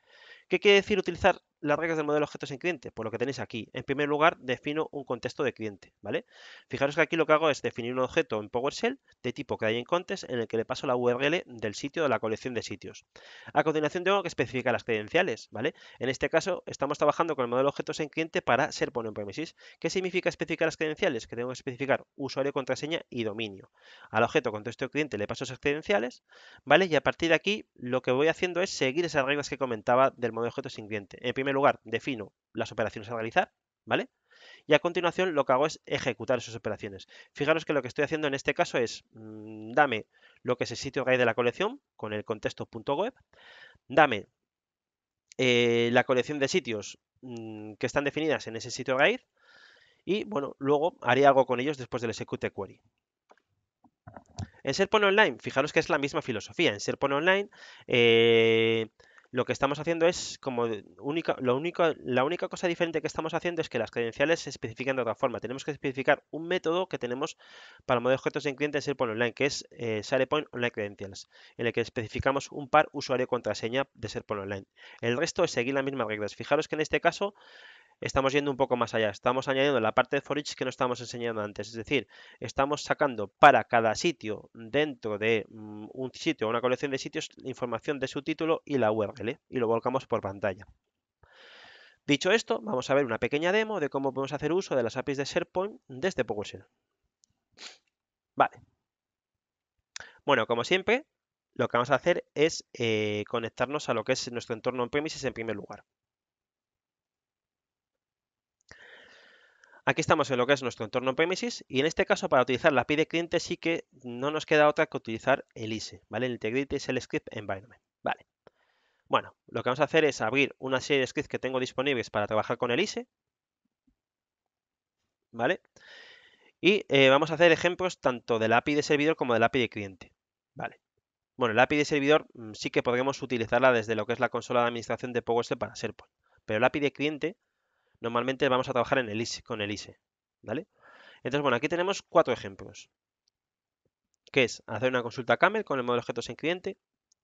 ¿Qué quiere decir utilizar las reglas del modelo objetos en cliente? por pues lo que tenéis aquí. En primer lugar, defino un contexto de cliente, ¿vale? Fijaros que aquí lo que hago es definir un objeto en PowerShell de tipo que hay en contest en el que le paso la URL del sitio de la colección de sitios. A continuación tengo que especificar las credenciales, ¿vale? En este caso estamos trabajando con el modelo objetos en cliente para ser en premises ¿Qué significa especificar las credenciales? Que tengo que especificar usuario, contraseña y dominio. Al objeto contexto de cliente le paso esas credenciales, ¿vale? Y a partir de aquí lo que voy haciendo es seguir esas reglas que comentaba del modelo objetos en cliente. En primer lugar defino las operaciones a realizar, ¿vale? Y a continuación lo que hago es ejecutar esas operaciones. Fijaros que lo que estoy haciendo en este caso es, mm, dame lo que es el sitio guide de la colección con el contexto.web, dame eh, la colección de sitios mm, que están definidas en ese sitio guide y, bueno, luego haría algo con ellos después del execute query. En pone Online, fijaros que es la misma filosofía. En pone Online... Eh, lo que estamos haciendo es como única, lo único, la única cosa diferente que estamos haciendo es que las credenciales se especifican de otra forma. Tenemos que especificar un método que tenemos para modelos objetos en cliente de SharePoint Online, que es eh, SharePoint Online Credentials, en el que especificamos un par usuario-contraseña de SharePoint Online. El resto es seguir las mismas reglas. Fijaros que en este caso estamos yendo un poco más allá. Estamos añadiendo la parte de for que no estábamos enseñando antes. Es decir, estamos sacando para cada sitio dentro de mm, un sitio o una colección de sitios información de su título y la URL y lo volcamos por pantalla. Dicho esto, vamos a ver una pequeña demo de cómo podemos hacer uso de las APIs de SharePoint desde PowerShell. Vale. Bueno, como siempre, lo que vamos a hacer es eh, conectarnos a lo que es nuestro entorno on-premises en primer lugar. Aquí estamos en lo que es nuestro entorno premises y en este caso para utilizar la API de cliente sí que no nos queda otra que utilizar el ISE, ¿vale? El Integrity el Script Environment, ¿vale? Bueno, lo que vamos a hacer es abrir una serie de scripts que tengo disponibles para trabajar con el ISE, ¿vale? Y eh, vamos a hacer ejemplos tanto la API de servidor como la API de cliente, ¿vale? Bueno, el API de servidor mm, sí que podremos utilizarla desde lo que es la consola de administración de PowerShell para SharePoint, pero la API de cliente Normalmente vamos a trabajar en el e, con el ISE, ¿vale? Entonces, bueno, aquí tenemos cuatro ejemplos, que es hacer una consulta camel con el modelo de objetos en cliente,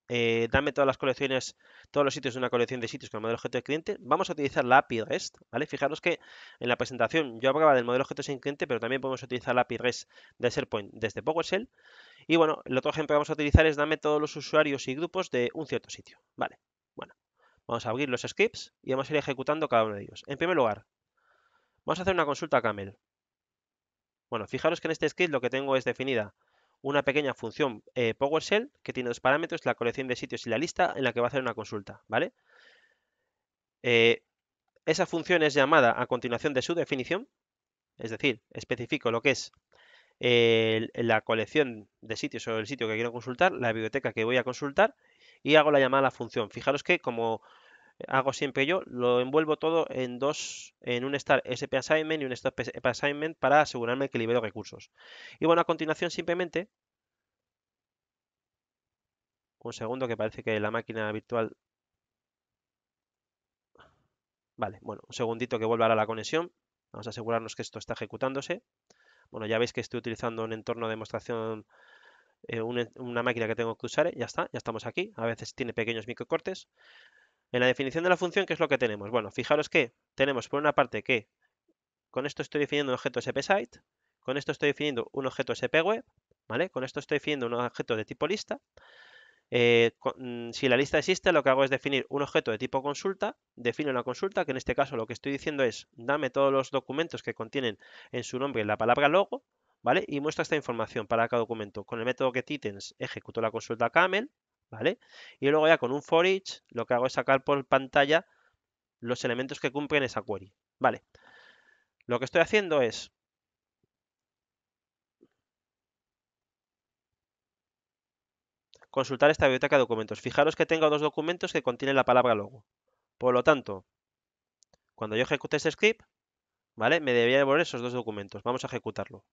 eh, dame todas las colecciones, todos los sitios de una colección de sitios con el modelo objeto de cliente, vamos a utilizar la API REST, ¿vale? Fijaros que en la presentación yo hablaba del modelo objeto sin cliente, pero también podemos utilizar la API REST de SharePoint desde PowerShell. Y bueno, el otro ejemplo que vamos a utilizar es dame todos los usuarios y grupos de un cierto sitio, ¿vale? Vamos a abrir los scripts y vamos a ir ejecutando cada uno de ellos. En primer lugar, vamos a hacer una consulta a camel. Bueno, fijaros que en este script lo que tengo es definida una pequeña función eh, PowerShell que tiene dos parámetros, la colección de sitios y la lista en la que va a hacer una consulta, ¿vale? Eh, esa función es llamada a continuación de su definición, es decir, especifico lo que es la colección de sitios o el sitio que quiero consultar, la biblioteca que voy a consultar y hago la llamada a la función. Fijaros que como hago siempre yo, lo envuelvo todo en dos, en un start SP assignment y un stop SP assignment para asegurarme que libero recursos. Y bueno, a continuación simplemente, un segundo que parece que la máquina virtual... Vale, bueno, un segundito que vuelva a la conexión. Vamos a asegurarnos que esto está ejecutándose. Bueno, ya veis que estoy utilizando un entorno de demostración, eh, una máquina que tengo que usar. ¿eh? Ya está, ya estamos aquí. A veces tiene pequeños microcortes. En la definición de la función, ¿qué es lo que tenemos? Bueno, fijaros que tenemos por una parte que con esto estoy definiendo un objeto Site, con esto estoy definiendo un objeto SPWeb, ¿vale? Con esto estoy definiendo un objeto de tipo lista. Eh, mm, si la lista existe, lo que hago es definir un objeto de tipo consulta, defino una consulta, que en este caso lo que estoy diciendo es dame todos los documentos que contienen en su nombre la palabra logo, ¿vale? Y muestra esta información para cada documento. Con el método que titens ejecuto la consulta camel, y luego ya con un for each lo que hago es sacar por pantalla los elementos que cumplen esa query, ¿vale? Lo que estoy haciendo es consultar esta biblioteca de documentos. Fijaros que tengo dos documentos que contienen la palabra logo. Por lo tanto, cuando yo ejecute este script, ¿vale? Me debería devolver esos dos documentos. Vamos a ejecutarlo.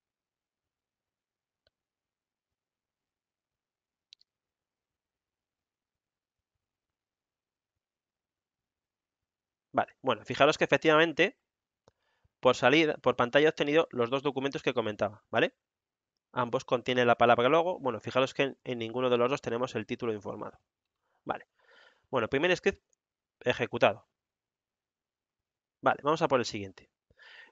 Vale, bueno, fijaros que efectivamente por pantalla he obtenido los dos documentos que comentaba, ¿vale? Ambos contienen la palabra logo. Bueno, fijaros que en, ninguno de los dos tenemos el título informado. Vale. Bueno, primer script ejecutado. Vale, vamos a por el siguiente.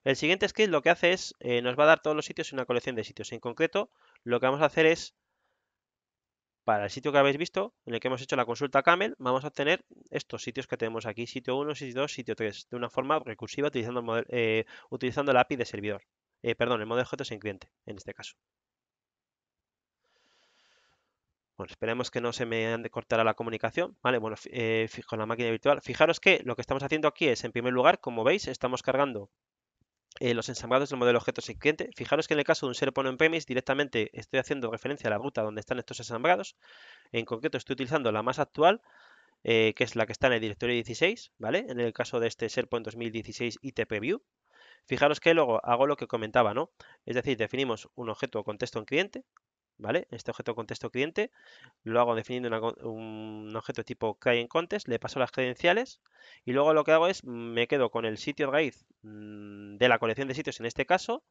El siguiente script lo que hace es, eh, nos va a dar todos los sitios y una colección de sitios. En concreto, lo que vamos a hacer es para el sitio que habéis visto, en el que hemos hecho la consulta Camel, vamos a obtener estos sitios que tenemos aquí, sitio 1, sitio 2, sitio 3, de una forma recursiva utilizando, el eh, utilizando la API de servidor. Eh, perdón, el modelo de objetos en cliente, en este caso. Bueno, esperemos que no se me cortar cortara la comunicación, ¿vale? Bueno, eh, con la máquina virtual. Fijaros que lo que estamos haciendo aquí es, en primer lugar, como veis, estamos cargando eh, los ensamblados del modelo objeto cliente, Fijaros que en el caso de un SharePoint en premis directamente estoy haciendo referencia a la ruta donde están estos ensamblados. En concreto estoy utilizando la más actual, eh, que es la que está en el directorio 16, ¿vale? En el caso de este SharePoint 2016 IT Preview. Fijaros que luego hago lo que comentaba, ¿no? Es decir, definimos un objeto o contexto en cliente, ¿vale? Este objeto contexto cliente lo hago definiendo un objeto tipo client context, le paso las credenciales y luego lo que hago es mm, me quedo con el sitio raíz mm, de la colección de sitios en este caso,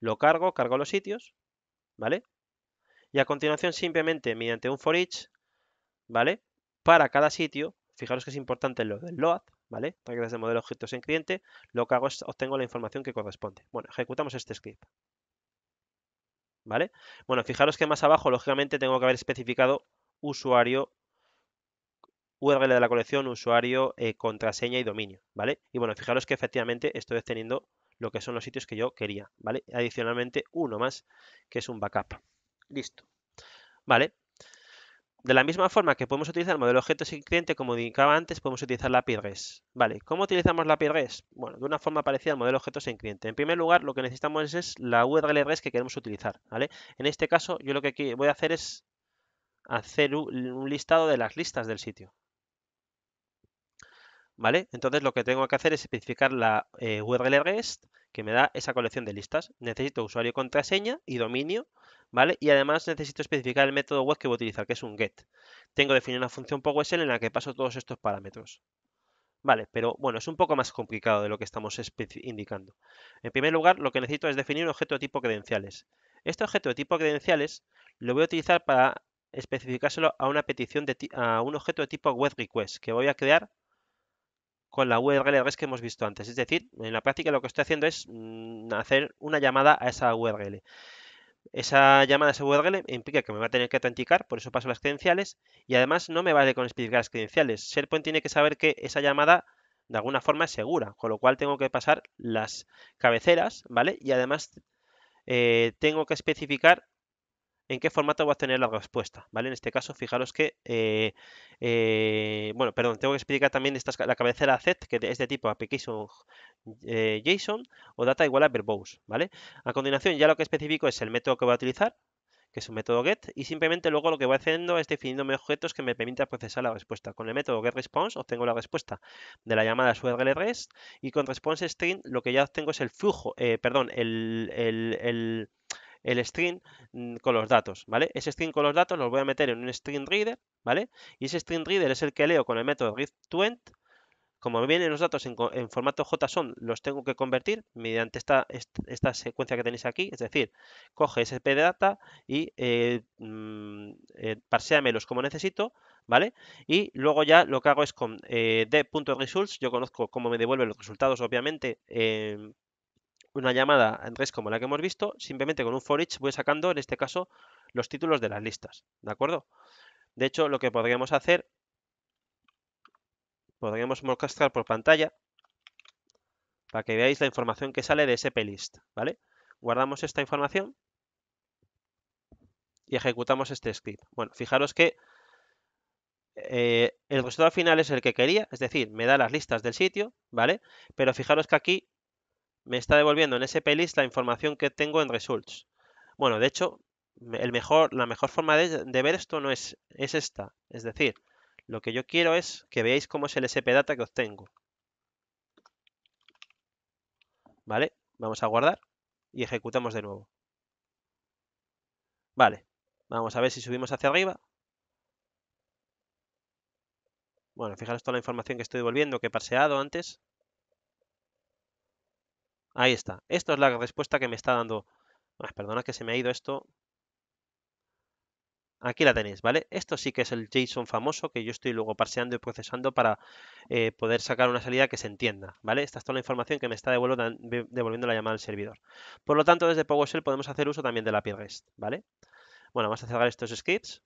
lo cargo, cargo los sitios, ¿vale? Y a continuación simplemente mediante un for each, ¿vale? Para cada sitio, fijaros que es importante lo del load, ¿vale? desde el modelo objetos en cliente, lo que hago es obtengo la información que corresponde. Bueno, ejecutamos este script. ¿vale? Bueno, fijaros que más abajo, lógicamente, tengo que haber especificado usuario, URL de la colección, usuario, eh, contraseña y dominio, ¿vale? Y bueno, fijaros que efectivamente estoy obteniendo lo que son los sitios que yo quería, ¿vale? Adicionalmente, uno más, que es un backup. Listo. Vale, de la misma forma que podemos utilizar el modelo objeto objetos cliente, como indicaba antes, podemos utilizar la API REST. Vale, ¿cómo utilizamos la API REST? Bueno, de una forma parecida al modelo objeto objetos en cliente. En primer lugar, lo que necesitamos es la URL REST que queremos utilizar, ¿vale? En este caso, yo lo que voy a hacer es hacer un listado de las listas del sitio, ¿vale? Entonces lo que tengo que hacer es especificar la eh, URL que me da esa colección de listas. Necesito usuario contraseña y dominio, ¿vale? Y además necesito especificar el método web que voy a utilizar, que es un get. Tengo definir una función PowerShell en la que paso todos estos parámetros. Vale, pero bueno, es un poco más complicado de lo que estamos indicando. En primer lugar, lo que necesito es definir un objeto de tipo credenciales. Este objeto de tipo credenciales lo voy a utilizar para especificárselo a una petición de a un objeto de tipo web request que voy a crear con la URL que hemos visto antes. Es decir, en la práctica lo que estoy haciendo es mm, hacer una llamada a esa URL. Esa llamada a esa URL implica que me va a tener que autenticar, por eso paso las credenciales, y además no me vale con especificar las credenciales. SharePoint tiene que saber que esa llamada de alguna forma es segura, con lo cual tengo que pasar las cabeceras, ¿vale? Y además eh, tengo que especificar en qué formato voy a tener la respuesta, ¿vale? En este caso, fijaros que, eh, eh, bueno, perdón, tengo que explicar también la cabecera set, que es de tipo application eh, JSON o data igual a verbose, ¿vale? A continuación, ya lo que especifico es el método que voy a utilizar, que es un método get, y simplemente luego lo que voy haciendo es definiéndome objetos que me permitan procesar la respuesta. Con el método getResponse obtengo la respuesta de la llamada su REST y con response string lo que ya obtengo es el flujo, perdón, el, el string mm, con los datos, ¿vale? Ese string con los datos los voy a meter en un string reader, ¿vale? Y ese string reader es el que leo con el método readTwent. Como vienen los datos en, formato JSON, los tengo que convertir mediante esta, esta secuencia que tenéis aquí. Es decir, coge ese data y eh, mm, eh como necesito, ¿vale? Y luego ya lo que hago es con eh, results. yo conozco cómo me devuelve los resultados, obviamente, una llamada en res como la que hemos visto, simplemente con un for each voy sacando, en este caso, los títulos de las listas, ¿de acuerdo? De hecho, lo que podríamos hacer, podríamos mostrar por pantalla, para que veáis la información que sale de ese playlist, ¿vale? Guardamos esta información y ejecutamos este script. Bueno, fijaros que eh, el resultado final es el que quería, es decir, me da las listas del sitio, ¿vale? Pero fijaros que aquí me está devolviendo en SP list la información que tengo en results. Bueno, de hecho, el mejor, la mejor forma de, ver esto no es, es esta. Es decir, lo que yo quiero es que veáis cómo es el SP data que obtengo. ¿Vale? Vamos a guardar y ejecutamos de nuevo. Vale, vamos a ver si subimos hacia arriba. Bueno, fijaros toda la información que estoy devolviendo, que he parseado antes. Ahí está. Esto es la respuesta que me está dando. perdona que se me ha ido esto. Aquí la tenéis, ¿vale? Esto sí que es el JSON famoso que yo estoy luego parseando y procesando para eh, poder sacar una salida que se entienda, ¿vale? Esta es toda la información que me está devolviendo la llamada al servidor. Por lo tanto, desde PowerShell podemos hacer uso también de la API REST, ¿vale? Bueno, vamos a cerrar estos scripts.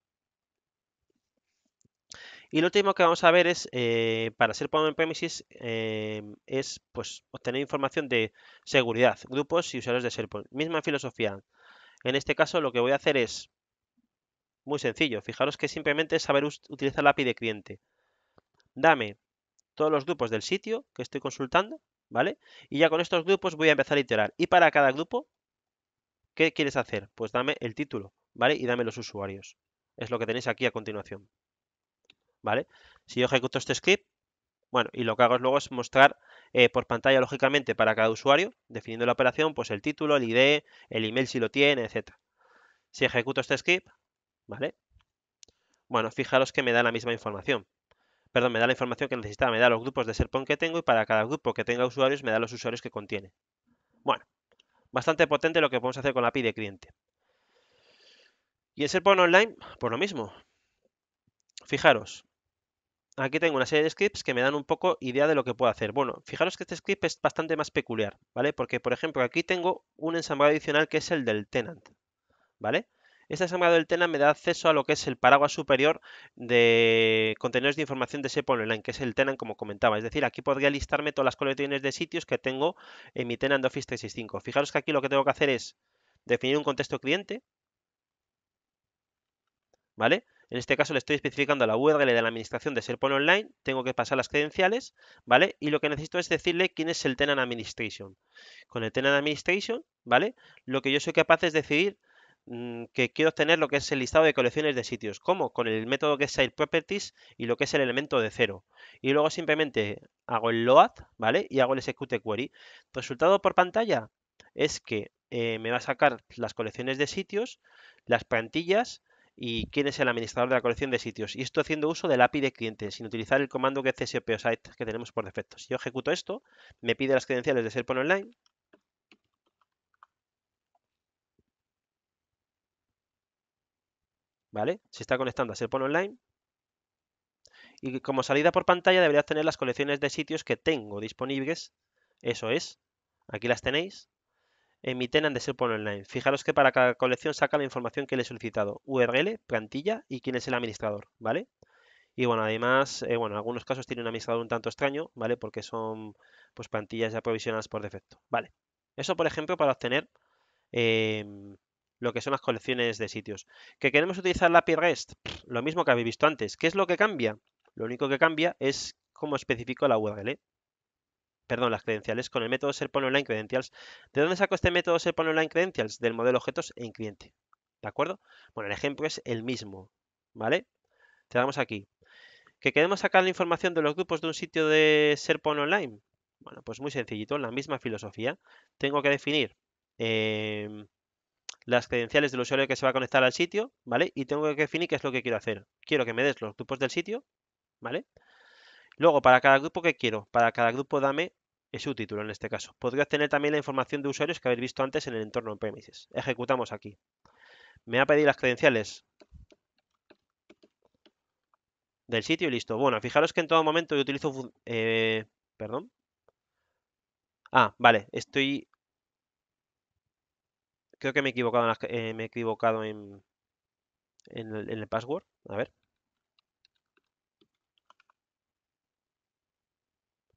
Y lo último que vamos a ver es, eh, para ser on Premises, eh, es pues, obtener información de seguridad, grupos y usuarios de SharePoint. Misma filosofía. En este caso lo que voy a hacer es muy sencillo. Fijaros que simplemente es saber utilizar la API de cliente. Dame todos los grupos del sitio que estoy consultando, ¿vale? Y ya con estos grupos voy a empezar a iterar. Y para cada grupo, ¿qué quieres hacer? Pues dame el título, ¿vale? Y dame los usuarios. Es lo que tenéis aquí a continuación. ¿vale? Si yo ejecuto este script, bueno, y lo que hago luego es mostrar eh, por pantalla, lógicamente, para cada usuario, definiendo la operación, pues el título, el ID, el email si lo tiene, etc. Si ejecuto este script, ¿vale? Bueno, fijaros que me da la misma información. Perdón, me da la información que necesitaba, me da los grupos de Serpon que tengo y para cada grupo que tenga usuarios me da los usuarios que contiene. Bueno, bastante potente lo que podemos hacer con la API de cliente. Y el SharePoint Online, por pues lo mismo. Fijaros, aquí tengo una serie de scripts que me dan un poco idea de lo que puedo hacer. Bueno, fijaros que este script es bastante más peculiar, ¿vale? Porque, por ejemplo, aquí tengo un ensamblado adicional que es el del tenant, ¿vale? Este ensamblado del tenant me da acceso a lo que es el paraguas superior de contenedores de información de sepol Online, que es el tenant como comentaba. Es decir, aquí podría listarme todas las colecciones de sitios que tengo en mi tenant de Office 365. Fijaros que aquí lo que tengo que hacer es definir un contexto cliente, ¿vale? En este caso le estoy especificando a la URL de la administración de SharePoint Online, tengo que pasar las credenciales, ¿vale? Y lo que necesito es decirle quién es el Tenant Administration. Con el Tenant Administration, ¿vale? Lo que yo soy capaz es decidir mm, que quiero obtener lo que es el listado de colecciones de sitios. ¿Cómo? Con el método que es Site Properties y lo que es el elemento de cero. Y luego simplemente hago el load, ¿vale? Y hago el execute query. Resultado por pantalla es que eh, me va a sacar las colecciones de sitios, las plantillas, y quién es el administrador de la colección de sitios. Y esto haciendo uso del API de cliente, sin utilizar el comando que CSP o que tenemos por defecto. Si yo ejecuto esto, me pide las credenciales de SharePoint Online. ¿Vale? Se está conectando a SharePoint Online. Y como salida por pantalla debería tener las colecciones de sitios que tengo disponibles. Eso es. Aquí las tenéis emiten antes de ser por online. Fijaros que para cada colección saca la información que le he solicitado, URL, plantilla y quién es el administrador, ¿vale? Y bueno, además, eh, bueno, en algunos casos tiene un administrador un tanto extraño, ¿vale? Porque son pues plantillas ya provisionadas por defecto, ¿vale? Eso, por ejemplo, para obtener em, lo que son las colecciones de sitios. ¿Que queremos utilizar la API REST? Lo mismo que habéis visto antes. ¿Qué es lo que cambia? Lo único que cambia es cómo especifico la URL perdón, las credenciales con el método SERPON Online Credentials. ¿De dónde saco este método SERPON Online Credentials? Del modelo objetos en cliente. ¿De acuerdo? Bueno, el ejemplo es el mismo, ¿vale? Te damos aquí. ¿Que queremos sacar la información de los grupos de un sitio de SERPON Online? Bueno, pues muy sencillito, la misma filosofía. Tengo que definir em, las credenciales del usuario que se va a conectar al sitio, ¿vale? Y tengo que definir qué es lo que quiero hacer. Quiero que me des los grupos del sitio, ¿vale? Luego, para cada grupo que quiero, para cada grupo dame su título en este caso. Podría obtener también la información de usuarios que habéis visto antes en el entorno premises. Ejecutamos aquí. Me ha pedido las credenciales del sitio y listo. Bueno, fijaros que en todo momento yo utilizo... Eh, perdón. Ah, vale, estoy... Creo que me he equivocado en, eh, me he equivocado en el password. A ver,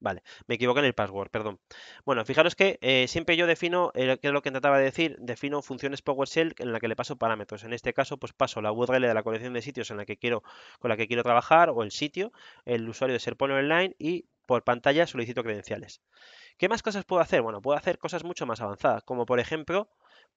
Vale, me equivoco en el password, perdón. Bueno, fijaros que eh, siempre yo defino, eh, que es lo que trataba de decir, defino funciones PowerShell en la que le paso parámetros. En este caso, pues paso la URL de la colección de sitios en la que quiero, con la que quiero trabajar, o el sitio, el usuario de SharePoint Online y por pantalla solicito credenciales. ¿Qué más cosas puedo hacer? Bueno, puedo hacer cosas mucho más avanzadas, como por ejemplo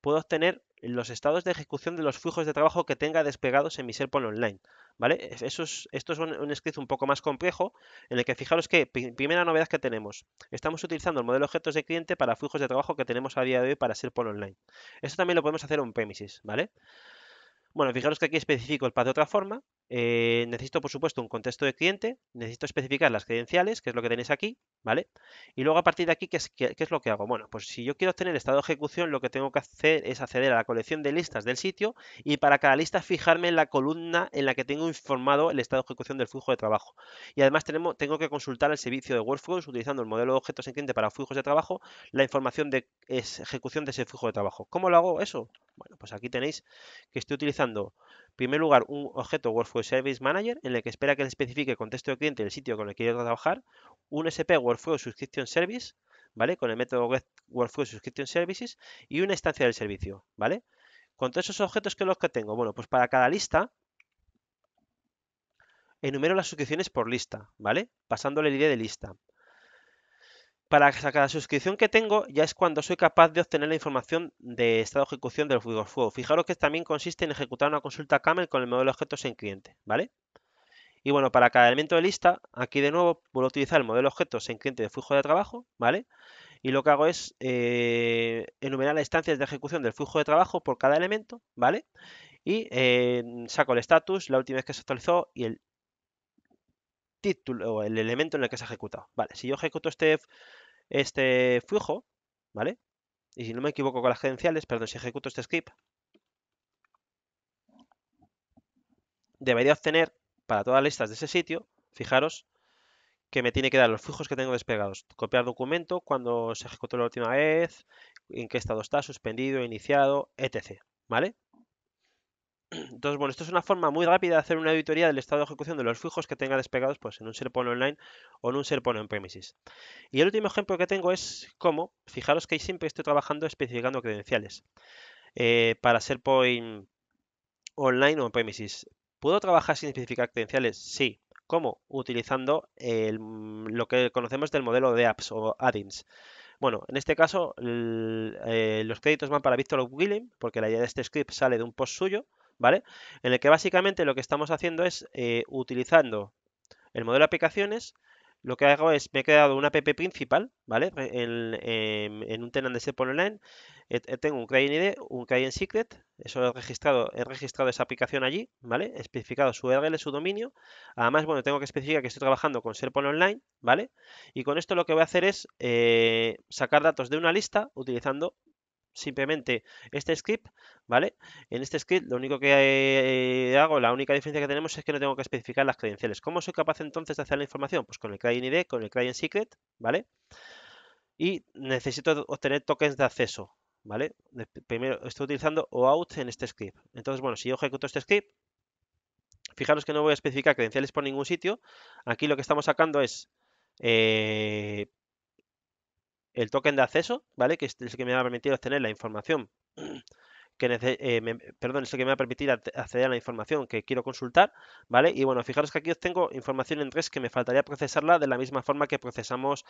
puedo obtener los estados de ejecución de los flujos de trabajo que tenga desplegados en mi SharePoint Online. ¿Vale? Eso esto es un, script un poco más complejo, en el que fijaros que, primera novedad que tenemos, estamos utilizando el modelo objetos de cliente para flujos de trabajo que tenemos a día de hoy para SharePoint Online. Esto también lo podemos hacer en premises, ¿vale? Bueno, fijaros que aquí especifico el path de otra forma, eh, necesito, por supuesto, un contexto de cliente, necesito especificar las credenciales, que es lo que tenéis aquí, ¿vale? Y luego a partir de aquí, ¿qué es, es lo que hago? Bueno, pues si yo quiero obtener estado de ejecución, lo que tengo que hacer es acceder a la colección de listas del sitio y para cada lista fijarme en la columna en la que tengo informado el estado de ejecución del flujo de trabajo. Y además tenemos, tengo que consultar el servicio de Workflows utilizando el modelo de objetos en cliente para flujos de trabajo, la información de ejecución de ese flujo de trabajo. ¿Cómo lo hago eso? Bueno, pues aquí tenéis que estoy utilizando en primer lugar, un objeto Workflow Service Manager en el que espera que le especifique el contexto de cliente y el sitio con el que quiere trabajar. Un SP Workflow Subscription Service, ¿vale? Con el método Workflow Subscription Services y una instancia del servicio, ¿vale? Con todos esos objetos, ¿qué es lo que tengo? Bueno, pues para cada lista enumero las suscripciones por lista, ¿vale? Pasándole la idea de lista para cada suscripción que tengo ya es cuando soy capaz de obtener la información de estado de ejecución del flujo de fuego. Fijaros que también consiste en ejecutar una consulta camel con el modelo objetos en cliente, ¿vale? Y bueno, para cada elemento de lista, aquí de nuevo voy a utilizar el modelo objetos en cliente de flujo de trabajo, ¿vale? Y lo que hago es eh, enumerar las instancias de ejecución del flujo de trabajo por cada elemento, ¿vale? Y eh, saco el status, la última vez que se actualizó y el título o el elemento en el que se ha ejecutado. Vale, si yo ejecuto este este flujo, ¿vale? Y si no me equivoco con las credenciales, perdón, si ejecuto este script, debería obtener para todas las listas de ese sitio, fijaros, que me tiene que dar los flujos que tengo despegados, Copiar documento, cuando se ejecutó la última vez, en qué estado está, suspendido, iniciado, etc. ¿Vale? Entonces, bueno, esto es una forma muy rápida de hacer una auditoría del estado de ejecución de los flujos que tenga despegados pues, en un SharePoint online o en un SharePoint on-premises. Y el último ejemplo que tengo es cómo, fijaros que siempre estoy trabajando especificando credenciales eh, para SharePoint online o on-premises. ¿Puedo trabajar sin especificar credenciales? Sí. ¿Cómo? Utilizando lo que conocemos del modelo de apps o add-ins. Bueno, en este caso eh, los créditos van para Víctor William porque la idea de este script sale de un post suyo. ¿vale? En el que básicamente lo que estamos haciendo es eh, utilizando el modelo de aplicaciones, lo que hago es, me he creado una app principal, ¿vale? Em, en, un tenant de SEPOL Online, tengo un client ID, un client secret, eso he registrado, he registrado esa aplicación allí, ¿vale? He especificado su URL, su dominio. Además, bueno, tengo que especificar que estoy trabajando con Serpol Online, ¿vale? Y con esto lo que voy a hacer es eh, sacar datos de una lista utilizando simplemente este script, ¿vale? En este script lo único que hago, la única diferencia que tenemos es que no tengo que especificar las credenciales. ¿Cómo soy capaz entonces de hacer la información? Pues con el client ID, con el client secret, ¿vale? Y necesito obtener tokens de acceso, ¿vale? Primero estoy utilizando OAuth en este script. Entonces, bueno, si yo ejecuto este script, fijaros que no voy a especificar credenciales por ningún sitio. Aquí lo que estamos sacando es... Eh, el token de acceso, ¿vale? Que es el que me va a permitir obtener la información [CLEARS THROAT] que eh, perdón, es el que me va a permitir acceder a la información que quiero consultar, ¿vale? Y bueno, fijaros que aquí os tengo información en tres que me faltaría procesarla de la misma forma que procesamos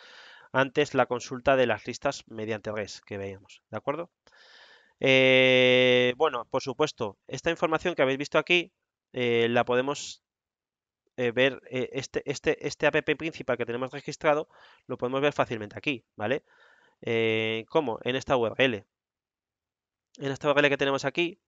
antes la consulta de las listas mediante res que veíamos, ¿de acuerdo? Eh, bueno, por supuesto, esta información que habéis visto aquí eh, la podemos eh, ver eh, este, este, este app principal que tenemos registrado, lo podemos ver fácilmente aquí, ¿vale? Eh, ¿Cómo? En esta URL. En esta URL que tenemos aquí.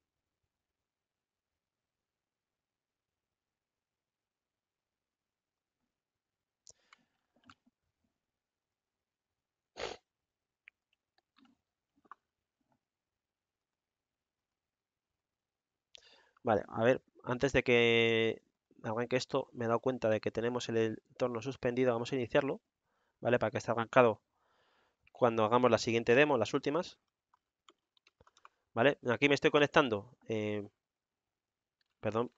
Vale, a ver, antes de que que esto, me he dado cuenta de que tenemos el entorno suspendido, vamos a iniciarlo, ¿vale? Para que esté arrancado cuando hagamos la siguiente demo, las últimas, ¿vale? Aquí me estoy conectando, eh, perdón,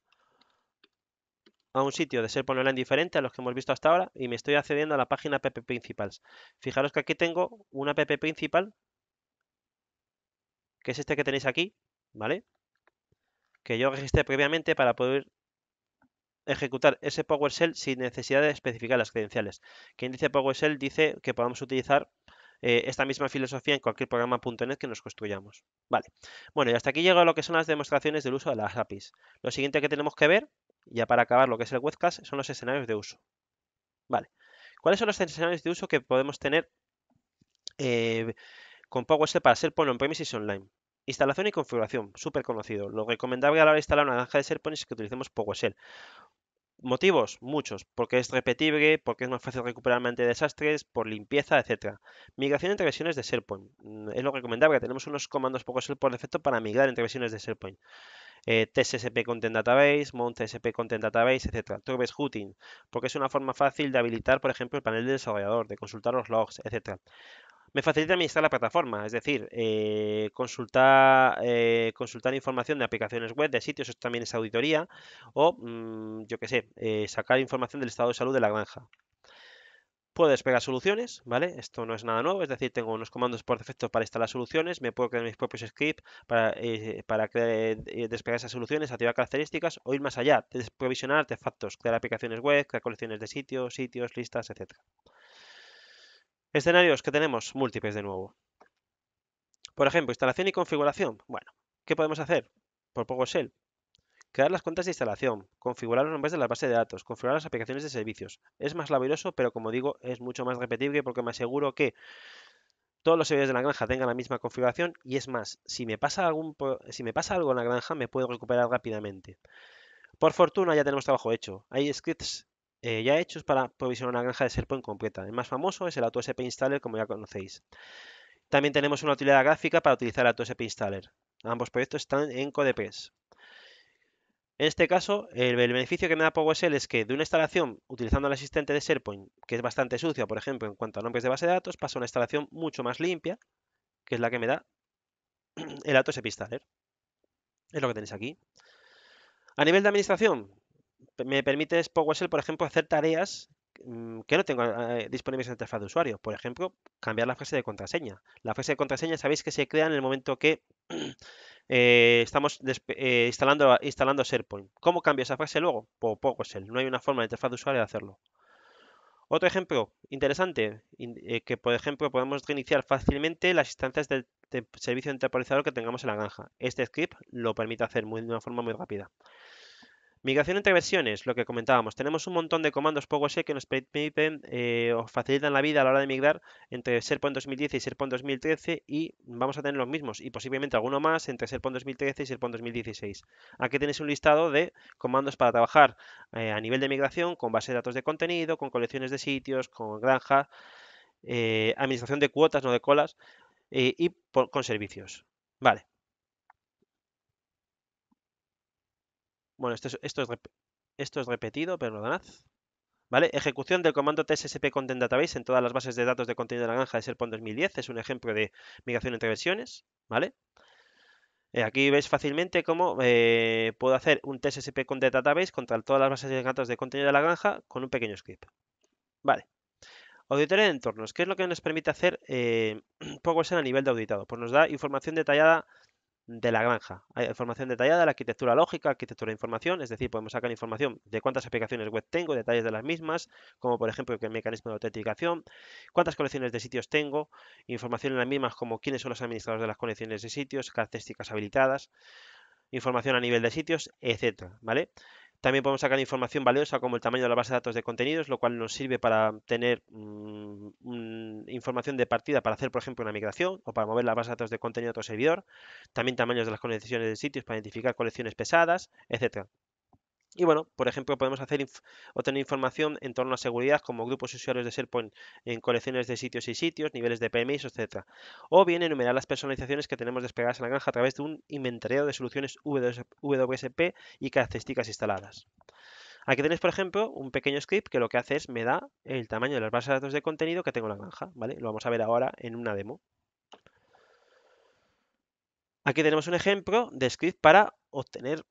a un sitio de SharePoint Online diferente a los que hemos visto hasta ahora y me estoy accediendo a la página app principals. Fijaros que aquí tengo una app principal, que es este que tenéis aquí, ¿vale? Que yo registré previamente para poder ejecutar ese PowerShell sin necesidad de especificar las credenciales. Quien dice PowerShell dice que podamos utilizar eh, esta misma filosofía en cualquier programa .NET que nos construyamos. Vale. Bueno, y hasta aquí llega lo que son las demostraciones del uso de las APIs. Lo siguiente que tenemos que ver, ya para acabar lo que es el webcast, son los escenarios de uso. Vale. ¿Cuáles son los escenarios de uso que podemos tener eh, con PowerShell para ser por on-premises online? Instalación y configuración, súper conocido. Lo recomendable a la hora de instalar una granja de SharePoint es que utilicemos PowerShell. Motivos, muchos, porque es repetible, porque es más fácil recuperar ante desastres, por limpieza, etc. Migración entre versiones de SharePoint. Mm, es lo recomendable, tenemos unos comandos PowerShell por defecto para migrar entre versiones de SharePoint. Eh, TSSP Content Database, Mount TSP Content Database, etc. Troubleshooting, porque es una forma fácil de habilitar, por ejemplo, el panel del desarrollador, de consultar los logs, etc. Me facilita administrar la plataforma, es decir, eh, eh, consultar, información de aplicaciones web, de sitios, eso también es auditoría, o mm, yo qué sé, eh, sacar información del estado de salud de la granja. Puedo despegar soluciones, ¿vale? Esto no es nada nuevo, es decir, tengo unos comandos por defecto para instalar soluciones, me puedo crear mis propios scripts para, despegar esas soluciones, activar características o ir más allá, provisionar artefactos, crear aplicaciones web, crear colecciones de sitios, sitios, listas, etc. Escenarios que tenemos múltiples de nuevo. Por ejemplo, instalación y configuración. Bueno, ¿qué podemos hacer? Por poco PowerShell. Crear las cuentas de instalación, configurar los nombres de las bases de datos, configurar las aplicaciones de servicios. Es más laborioso, pero como digo, es mucho más repetible porque me aseguro que todos los servidores de la granja tengan la misma configuración y es más, si me pasa, si me pasa algo en la granja me puedo recuperar rápidamente. Por fortuna ya tenemos trabajo hecho. Hay scripts eh, ya hechos para provisionar una granja de SharePoint completa. El más famoso es el AutoSP Installer, como ya conocéis. También tenemos una utilidad gráfica para utilizar el AutoSP Installer. Ambos proyectos están en CODEPES. En este caso, el, beneficio que me da PowerShell es que de una instalación utilizando el asistente de SharePoint, que es bastante sucia, por ejemplo, en cuanto a nombres de base de datos, pasa a una instalación mucho más limpia, que es la que me da [CLEARS THROAT] el AutoSP Installer. Es lo que tenéis aquí. A nivel de administración, me permite PowerShell, por ejemplo, hacer tareas mm, que no tengo eh, disponibles en la interfaz de usuario. Por ejemplo, cambiar la frase de contraseña. La frase de contraseña sabéis que se crea en el momento que [CLEARS THROAT] eh, estamos eh, instalando, SharePoint. ¿Cómo cambio esa frase luego? Pues por PowerShell. No hay una forma de interfaz de usuario de hacerlo. Otro ejemplo interesante, que por ejemplo podemos reiniciar fácilmente las instancias del de servicio interpolizador que tengamos en la granja. Este script lo permite hacer de una forma muy rápida. Migración entre versiones, lo que comentábamos. Tenemos un montón de comandos PowerShell que nos permiten eh, facilitan la vida a la hora de migrar entre SharePoint 2010 y SharePoint 2013 y vamos a tener los mismos y posiblemente alguno más entre SharePoint 2013 y SharePoint 2016. Aquí tenéis un listado de comandos para trabajar eh, a nivel de migración con base de datos de contenido, con colecciones de sitios, con granja, eh, administración de cuotas, no de colas y con servicios. Vale, Bueno, esto es, esto es, esto es repetido, perdonad. ¿Vale? Ejecución del comando TSSP Content Database en todas las bases de datos de contenido de la granja de SharePoint 2010. Es un ejemplo de migración entre versiones. ¿Vale? Eh, aquí veis fácilmente cómo eh, puedo hacer un TSSP content database contra todas las bases de datos de contenido de la granja con un pequeño script. Vale. Auditoría de entornos. ¿Qué es lo que nos permite hacer eh, [CLEARS THROAT] PowerShell a nivel de auditado? Pues nos da información detallada de la granja. Hay información detallada la arquitectura lógica, arquitectura de información, es decir, podemos sacar información de cuántas aplicaciones web tengo, detalles de las mismas, como por ejemplo el mecanismo de autenticación, cuántas colecciones de sitios tengo, información en las mismas como quiénes son los administradores de las colecciones de sitios, características habilitadas, información a nivel de sitios, etcétera, ¿vale? También podemos sacar información valiosa como el tamaño de la base de datos de contenidos, lo cual nos sirve para tener mm, información de partida para hacer, por ejemplo, una migración o para mover la base de datos de contenido a otro servidor. También tamaños de las conexiones de sitios para identificar colecciones pesadas, etc. Y bueno, por ejemplo, podemos hacer obtener información en torno a seguridad como grupos usuarios de SharePoint en colecciones de sitios y sitios, niveles de PMIs, etc. O bien enumerar las personalizaciones que tenemos desplegadas en la granja a través de un inventario de soluciones WSP y características instaladas. Aquí tenéis, por ejemplo, un pequeño script que lo que hace es me da el tamaño de las bases de datos de contenido que tengo en la granja. ¿vale? Lo vamos a ver ahora en una demo. Aquí tenemos un ejemplo de script para obtener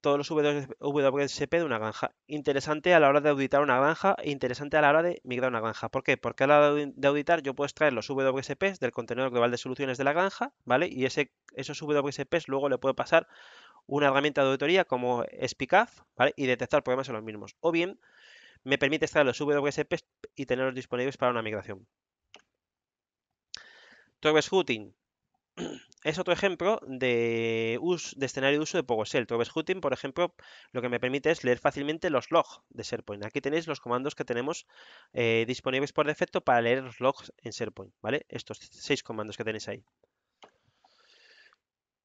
todos los WSP de una granja. Interesante a la hora de auditar una granja e interesante a la hora de migrar una granja. ¿Por qué? Porque a la hora de auditar yo puedo extraer los WSPs del contenedor global de soluciones de la granja, ¿vale? Y ese, esos WSPs luego le puedo pasar una herramienta de auditoría como SPICAF, ¿vale? Y detectar problemas en los mismos. O bien me permite extraer los WSPs y tenerlos disponibles para una migración. Torres Routing es otro ejemplo de, de escenario de uso de PowerShell. Troubleshooting, por ejemplo, lo que me permite es leer fácilmente los logs de SharePoint. Aquí tenéis los comandos que tenemos eh, disponibles por defecto para leer los logs en SharePoint, ¿vale? Estos seis comandos que tenéis ahí.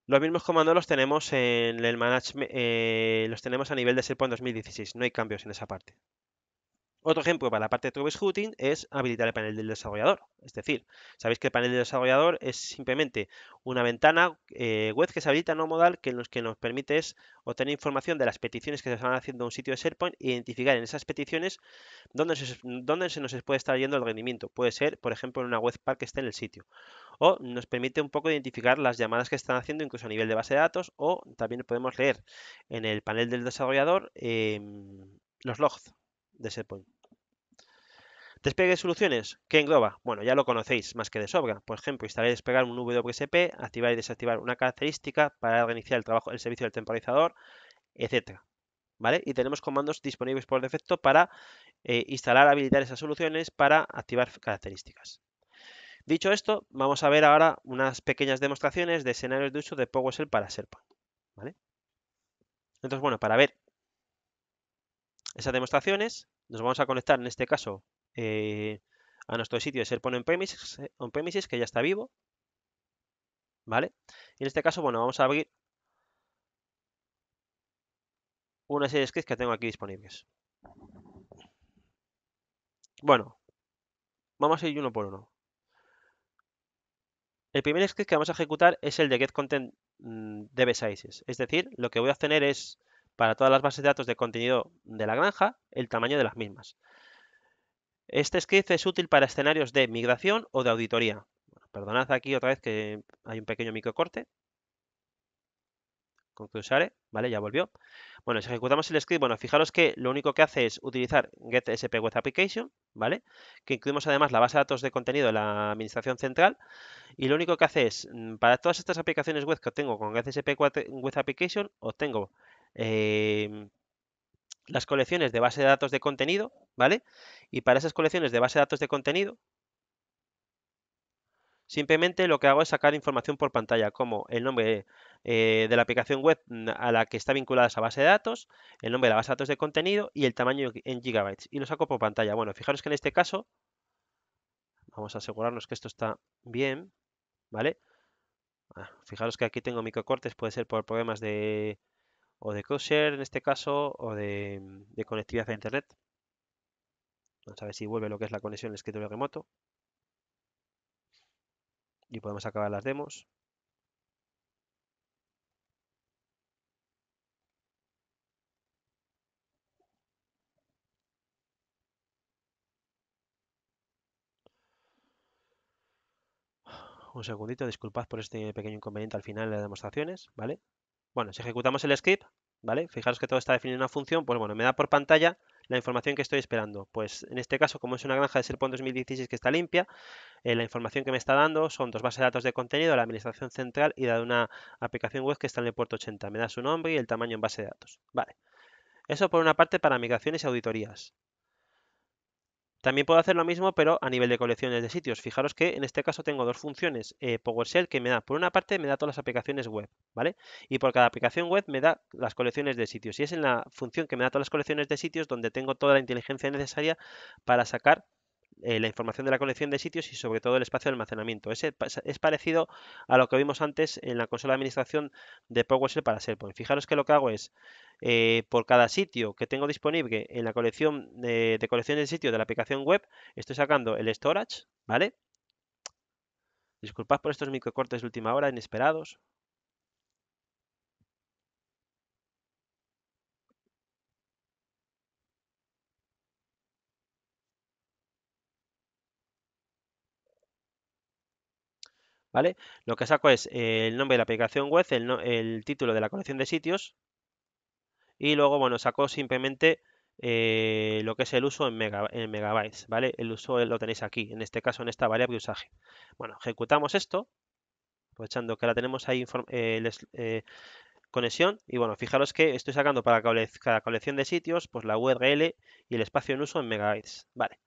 Los mismos comandos los tenemos en el management, eh, los tenemos a nivel de SharePoint 2016. No hay cambios en esa parte, otro ejemplo para la parte de troubleshooting es habilitar el panel del desarrollador. Es decir, sabéis que el panel del desarrollador es simplemente una ventana eh, web que se habilita no modal que, nos, que nos permite es obtener información de las peticiones que se están haciendo a un sitio de SharePoint e identificar en esas peticiones dónde se, se nos puede estar yendo el rendimiento. Puede ser, por ejemplo, en una web que esté en el sitio. O nos permite un poco identificar las llamadas que están haciendo incluso a nivel de base de datos o también podemos leer en el panel del desarrollador em, los logs de SharePoint. Despegue de soluciones. ¿Qué engloba? Bueno, ya lo conocéis más que de sobra. Por ejemplo, instalar y despegar un WSP, activar y desactivar una característica para reiniciar el, trabajo, el servicio del temporizador, etc. ¿Vale? Y tenemos comandos disponibles por defecto para eh, instalar, habilitar esas soluciones para activar características. Dicho esto, vamos a ver ahora unas pequeñas demostraciones de escenarios de uso de PowerShell para SharePoint. ¿Vale? Entonces, bueno, para ver esas demostraciones. Nos vamos a conectar en este caso eh, a nuestro sitio de SharePoint on premises, on que ya está vivo. ¿Vale? Y en este caso, bueno, vamos a abrir una serie de scripts que tengo aquí disponibles. Bueno, vamos a ir uno por uno. El primer script que vamos a ejecutar es el de content mm, Es decir, lo que voy a obtener es para todas las bases de datos de contenido de la granja el tamaño de las mismas. Este script es útil para escenarios de migración o de auditoría. perdonad aquí otra vez que hay un pequeño microcorte. corte ¿vale? Ya volvió. Bueno, si ejecutamos el script, bueno, fijaros que lo único que hace es utilizar GetSP Web Application, ¿vale? Que incluimos además la base de datos de contenido de la administración central. Y lo único que hace es, mm, para todas estas aplicaciones web que obtengo con GetSP Web Application, obtengo Em, las colecciones de base de datos de contenido, ¿vale? Y para esas colecciones de base de datos de contenido, simplemente lo que hago es sacar información por pantalla, como el nombre eh, de la aplicación web mm, a la que está vinculada esa base de datos, el nombre de la base de datos de contenido y el tamaño en gigabytes. Y lo saco por pantalla. Bueno, fijaros que en este caso, vamos a asegurarnos que esto está bien, ¿vale? Ah, fijaros que aquí tengo microcortes, puede ser por problemas de, o de Couchshare en este caso, o de, mm, de, conectividad a Internet. Vamos a ver si vuelve lo que es la conexión al escritorio remoto. Y podemos acabar las demos. un segundito, disculpad por este pequeño inconveniente al final de las demostraciones, ¿vale? Bueno, si ejecutamos el script, ¿vale? Fijaros que todo está definido en una función, pues bueno, me da por pantalla la información que estoy esperando. Pues en este caso, como es una granja de SharePoint 2016 que está limpia, eh, la información que me está dando son dos bases de datos de contenido, la administración central y la de una aplicación web que está en el puerto 80. Me da su nombre y el tamaño en base de datos. Vale. Eso por una parte para migraciones y auditorías. También puedo hacer lo mismo, pero a nivel de colecciones de sitios. Fijaros que en este caso tengo dos funciones eh, PowerShell que me da, por una parte, me da todas las aplicaciones web, ¿vale? Y por cada aplicación web me da las colecciones de sitios. Y es en la función que me da todas las colecciones de sitios donde tengo toda la inteligencia necesaria para sacar eh, la información de la colección de sitios y sobre todo el espacio de almacenamiento. Ese es parecido a lo que vimos antes en la consola de administración de PowerShell para SharePoint. Fijaros que lo que hago es eh, por cada sitio que tengo disponible en la colección de, colecciones de sitios de la aplicación web, estoy sacando el storage, ¿vale? Disculpad por estos microcortes de última hora, inesperados. ¿Vale? Lo que saco es el nombre de la aplicación web, el título de la colección de sitios, y luego, bueno, sacó simplemente eh, lo que es el uso en, megabytes, ¿vale? El uso eh, lo tenéis aquí, en este caso en esta variable usaje. Bueno, ejecutamos esto, aprovechando que la tenemos ahí eh, conexión, y bueno, fijaros que estoy sacando para cada colección de sitios, pues la URL y el espacio en uso en megabytes, ¿vale?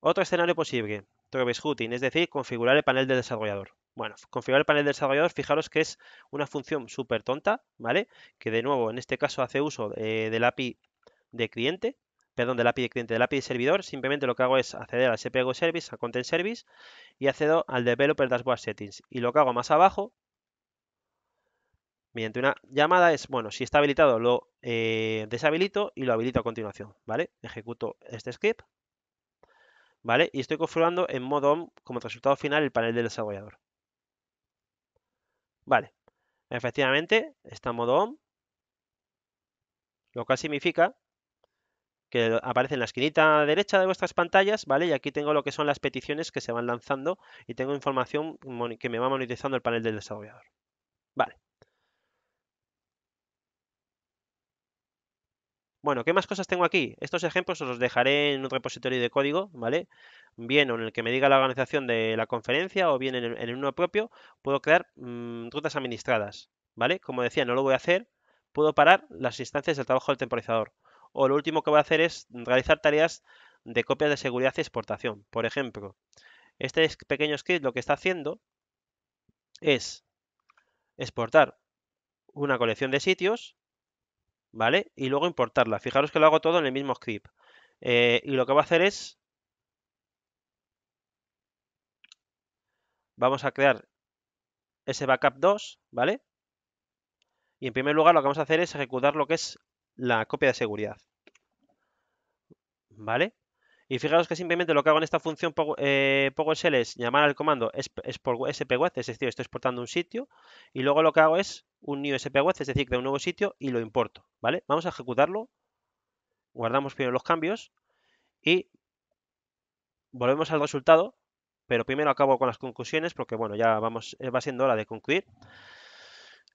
Otro escenario posible, hooting, es decir, configurar el panel del desarrollador. Bueno, configurar el panel del desarrollador, fijaros que es una función súper tonta, ¿vale? Que de nuevo, en este caso hace uso eh, del API de cliente, perdón, del API de cliente, del API de servidor, simplemente lo que hago es acceder al SPGO Service, a Content Service, y accedo al Developer Dashboard Settings. Y lo que hago más abajo, mediante una llamada, es, bueno, si está habilitado lo eh, deshabilito y lo habilito a continuación, ¿vale? Ejecuto este script. Y estoy configurando en modo ON como resultado final el panel del desarrollador. Vale, efectivamente está en modo ON, lo cual significa que aparece en la esquinita derecha de vuestras pantallas, ¿vale? Y aquí tengo lo que son las peticiones que se van lanzando y tengo información que me va monetizando el panel del desarrollador. Bueno, ¿qué más cosas tengo aquí? Estos ejemplos os los dejaré en un repositorio de código, ¿vale? Bien o en el que me diga la organización de la conferencia o bien en, el, uno propio, puedo crear mm, rutas administradas, ¿vale? Como decía, no lo voy a hacer, puedo parar las instancias del trabajo del temporizador. O lo último que voy a hacer es realizar tareas de copias de seguridad y exportación. Por ejemplo, este pequeño script lo que está haciendo es exportar una colección de sitios ¿vale? Y luego importarla. Fijaros que lo hago todo en el mismo script. Eh, y lo que va a hacer es... Vamos a crear ese backup 2, ¿vale? Y en primer lugar lo que vamos a hacer es ejecutar lo que es la copia de seguridad. ¿Vale? Y fijaros que simplemente lo que hago en esta función eh, PowerShell es llamar al comando spweb, es decir, estoy exportando un sitio, y luego lo que hago es un new spweb, es decir, de un nuevo sitio y lo importo, ¿vale? Vamos a ejecutarlo, guardamos primero los cambios y volvemos al resultado, pero primero acabo con las conclusiones porque, bueno, ya vamos, eh, va siendo hora de concluir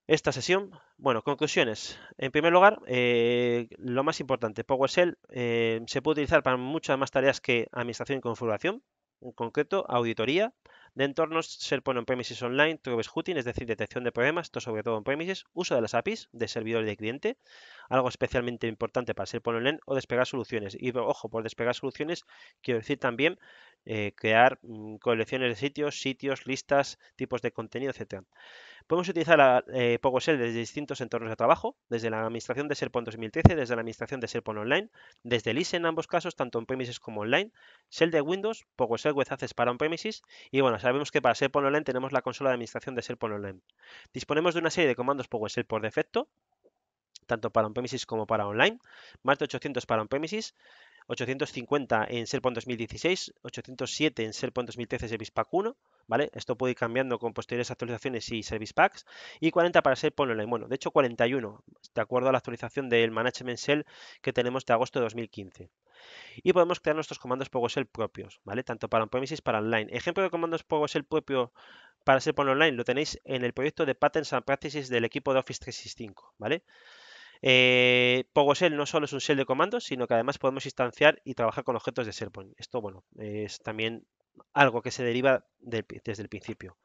esta sesión. Bueno, conclusiones. En primer lugar, eh, lo más importante, PowerShell eh, se puede utilizar para muchas más tareas que administración y configuración, en concreto auditoría, de entornos pone on-premises online, troubleshooting, es decir, detección de problemas, esto sobre todo en premises uso de las APIs de servidor y de cliente, algo especialmente importante para pone online, o despegar soluciones. Y ojo, por despegar soluciones quiero decir también eh, crear mm, colecciones de sitios, sitios, listas, tipos de contenido, etcétera. Podemos utilizar a eh, desde distintos entornos de trabajo, desde la administración de SharePoint 2013, desde la administración de SharePoint Online, desde LIS en ambos casos, tanto en premises como online, Shell de Windows, PowerShell Web haces para on-premises y bueno, sabemos que para SharePoint Online tenemos la consola de administración de SharePoint Online. Disponemos de una serie de comandos PowerShell por defecto, tanto para on-premises como para online, más de 800 para on-premises, 850 en SharePoint 2016, 807 en SharePoint 2013 Service Pack 1, ¿vale? Esto puede ir cambiando con posteriores actualizaciones y Service Packs, y 40 para SharePoint Online. Bueno, de hecho 41, de acuerdo a la actualización del Management Shell que tenemos de agosto de 2015 y podemos crear nuestros comandos PowerShell propios, ¿vale? Tanto para on-premises para online. Ejemplo de comandos PowerShell propio para ser online lo tenéis en el proyecto de Patterns and Practices del equipo de Office 365, ¿vale? Eh, no solo es un shell de comandos, sino que además podemos instanciar y trabajar con objetos de SharePoint. Esto, bueno, es también algo que se deriva desde el principio.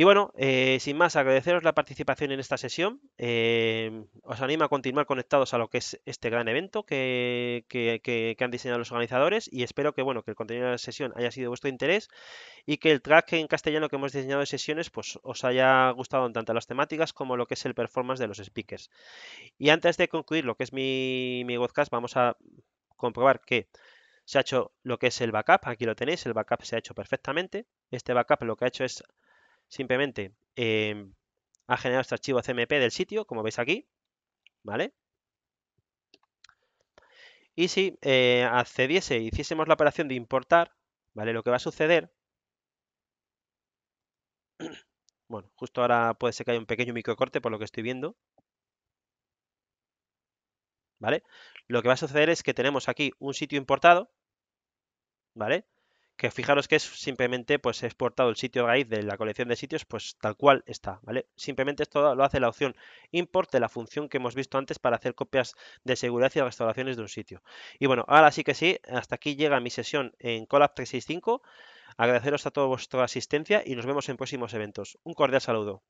Y bueno, eh, sin más, agradeceros la participación en esta sesión. Eh, os animo a continuar conectados a lo que es este gran evento que, han diseñado los organizadores y espero que, bueno, que el contenido de la sesión haya sido de vuestro interés y que el track en castellano que hemos diseñado de sesiones pues, os haya gustado en tanto las temáticas como lo que es el performance de los speakers. Y antes de concluir lo que es mi, mi podcast, vamos a comprobar que se ha hecho lo que es el backup. Aquí lo tenéis, el backup se ha hecho perfectamente. Este backup lo que ha hecho es simplemente em, ha generado este archivo CMP del sitio, como veis aquí, ¿vale? Y si eh, accediese y hiciésemos la operación de importar, ¿vale? Lo que va a suceder, [CLEARS THROAT] bueno, justo ahora puede ser que haya un pequeño microcorte por lo que estoy viendo, ¿vale? Lo que va a suceder es que tenemos aquí un sitio importado, ¿vale? que fijaros que es simplemente pues exportado el sitio raíz de la colección de sitios pues tal cual está, ¿vale? Simplemente esto lo hace la opción import de la función que hemos visto antes para hacer copias de seguridad y restauraciones de un sitio. Y bueno, ahora sí que sí, hasta aquí llega mi sesión en Colab 365. Agradeceros a toda vuestra asistencia y nos vemos en próximos eventos. Un cordial saludo.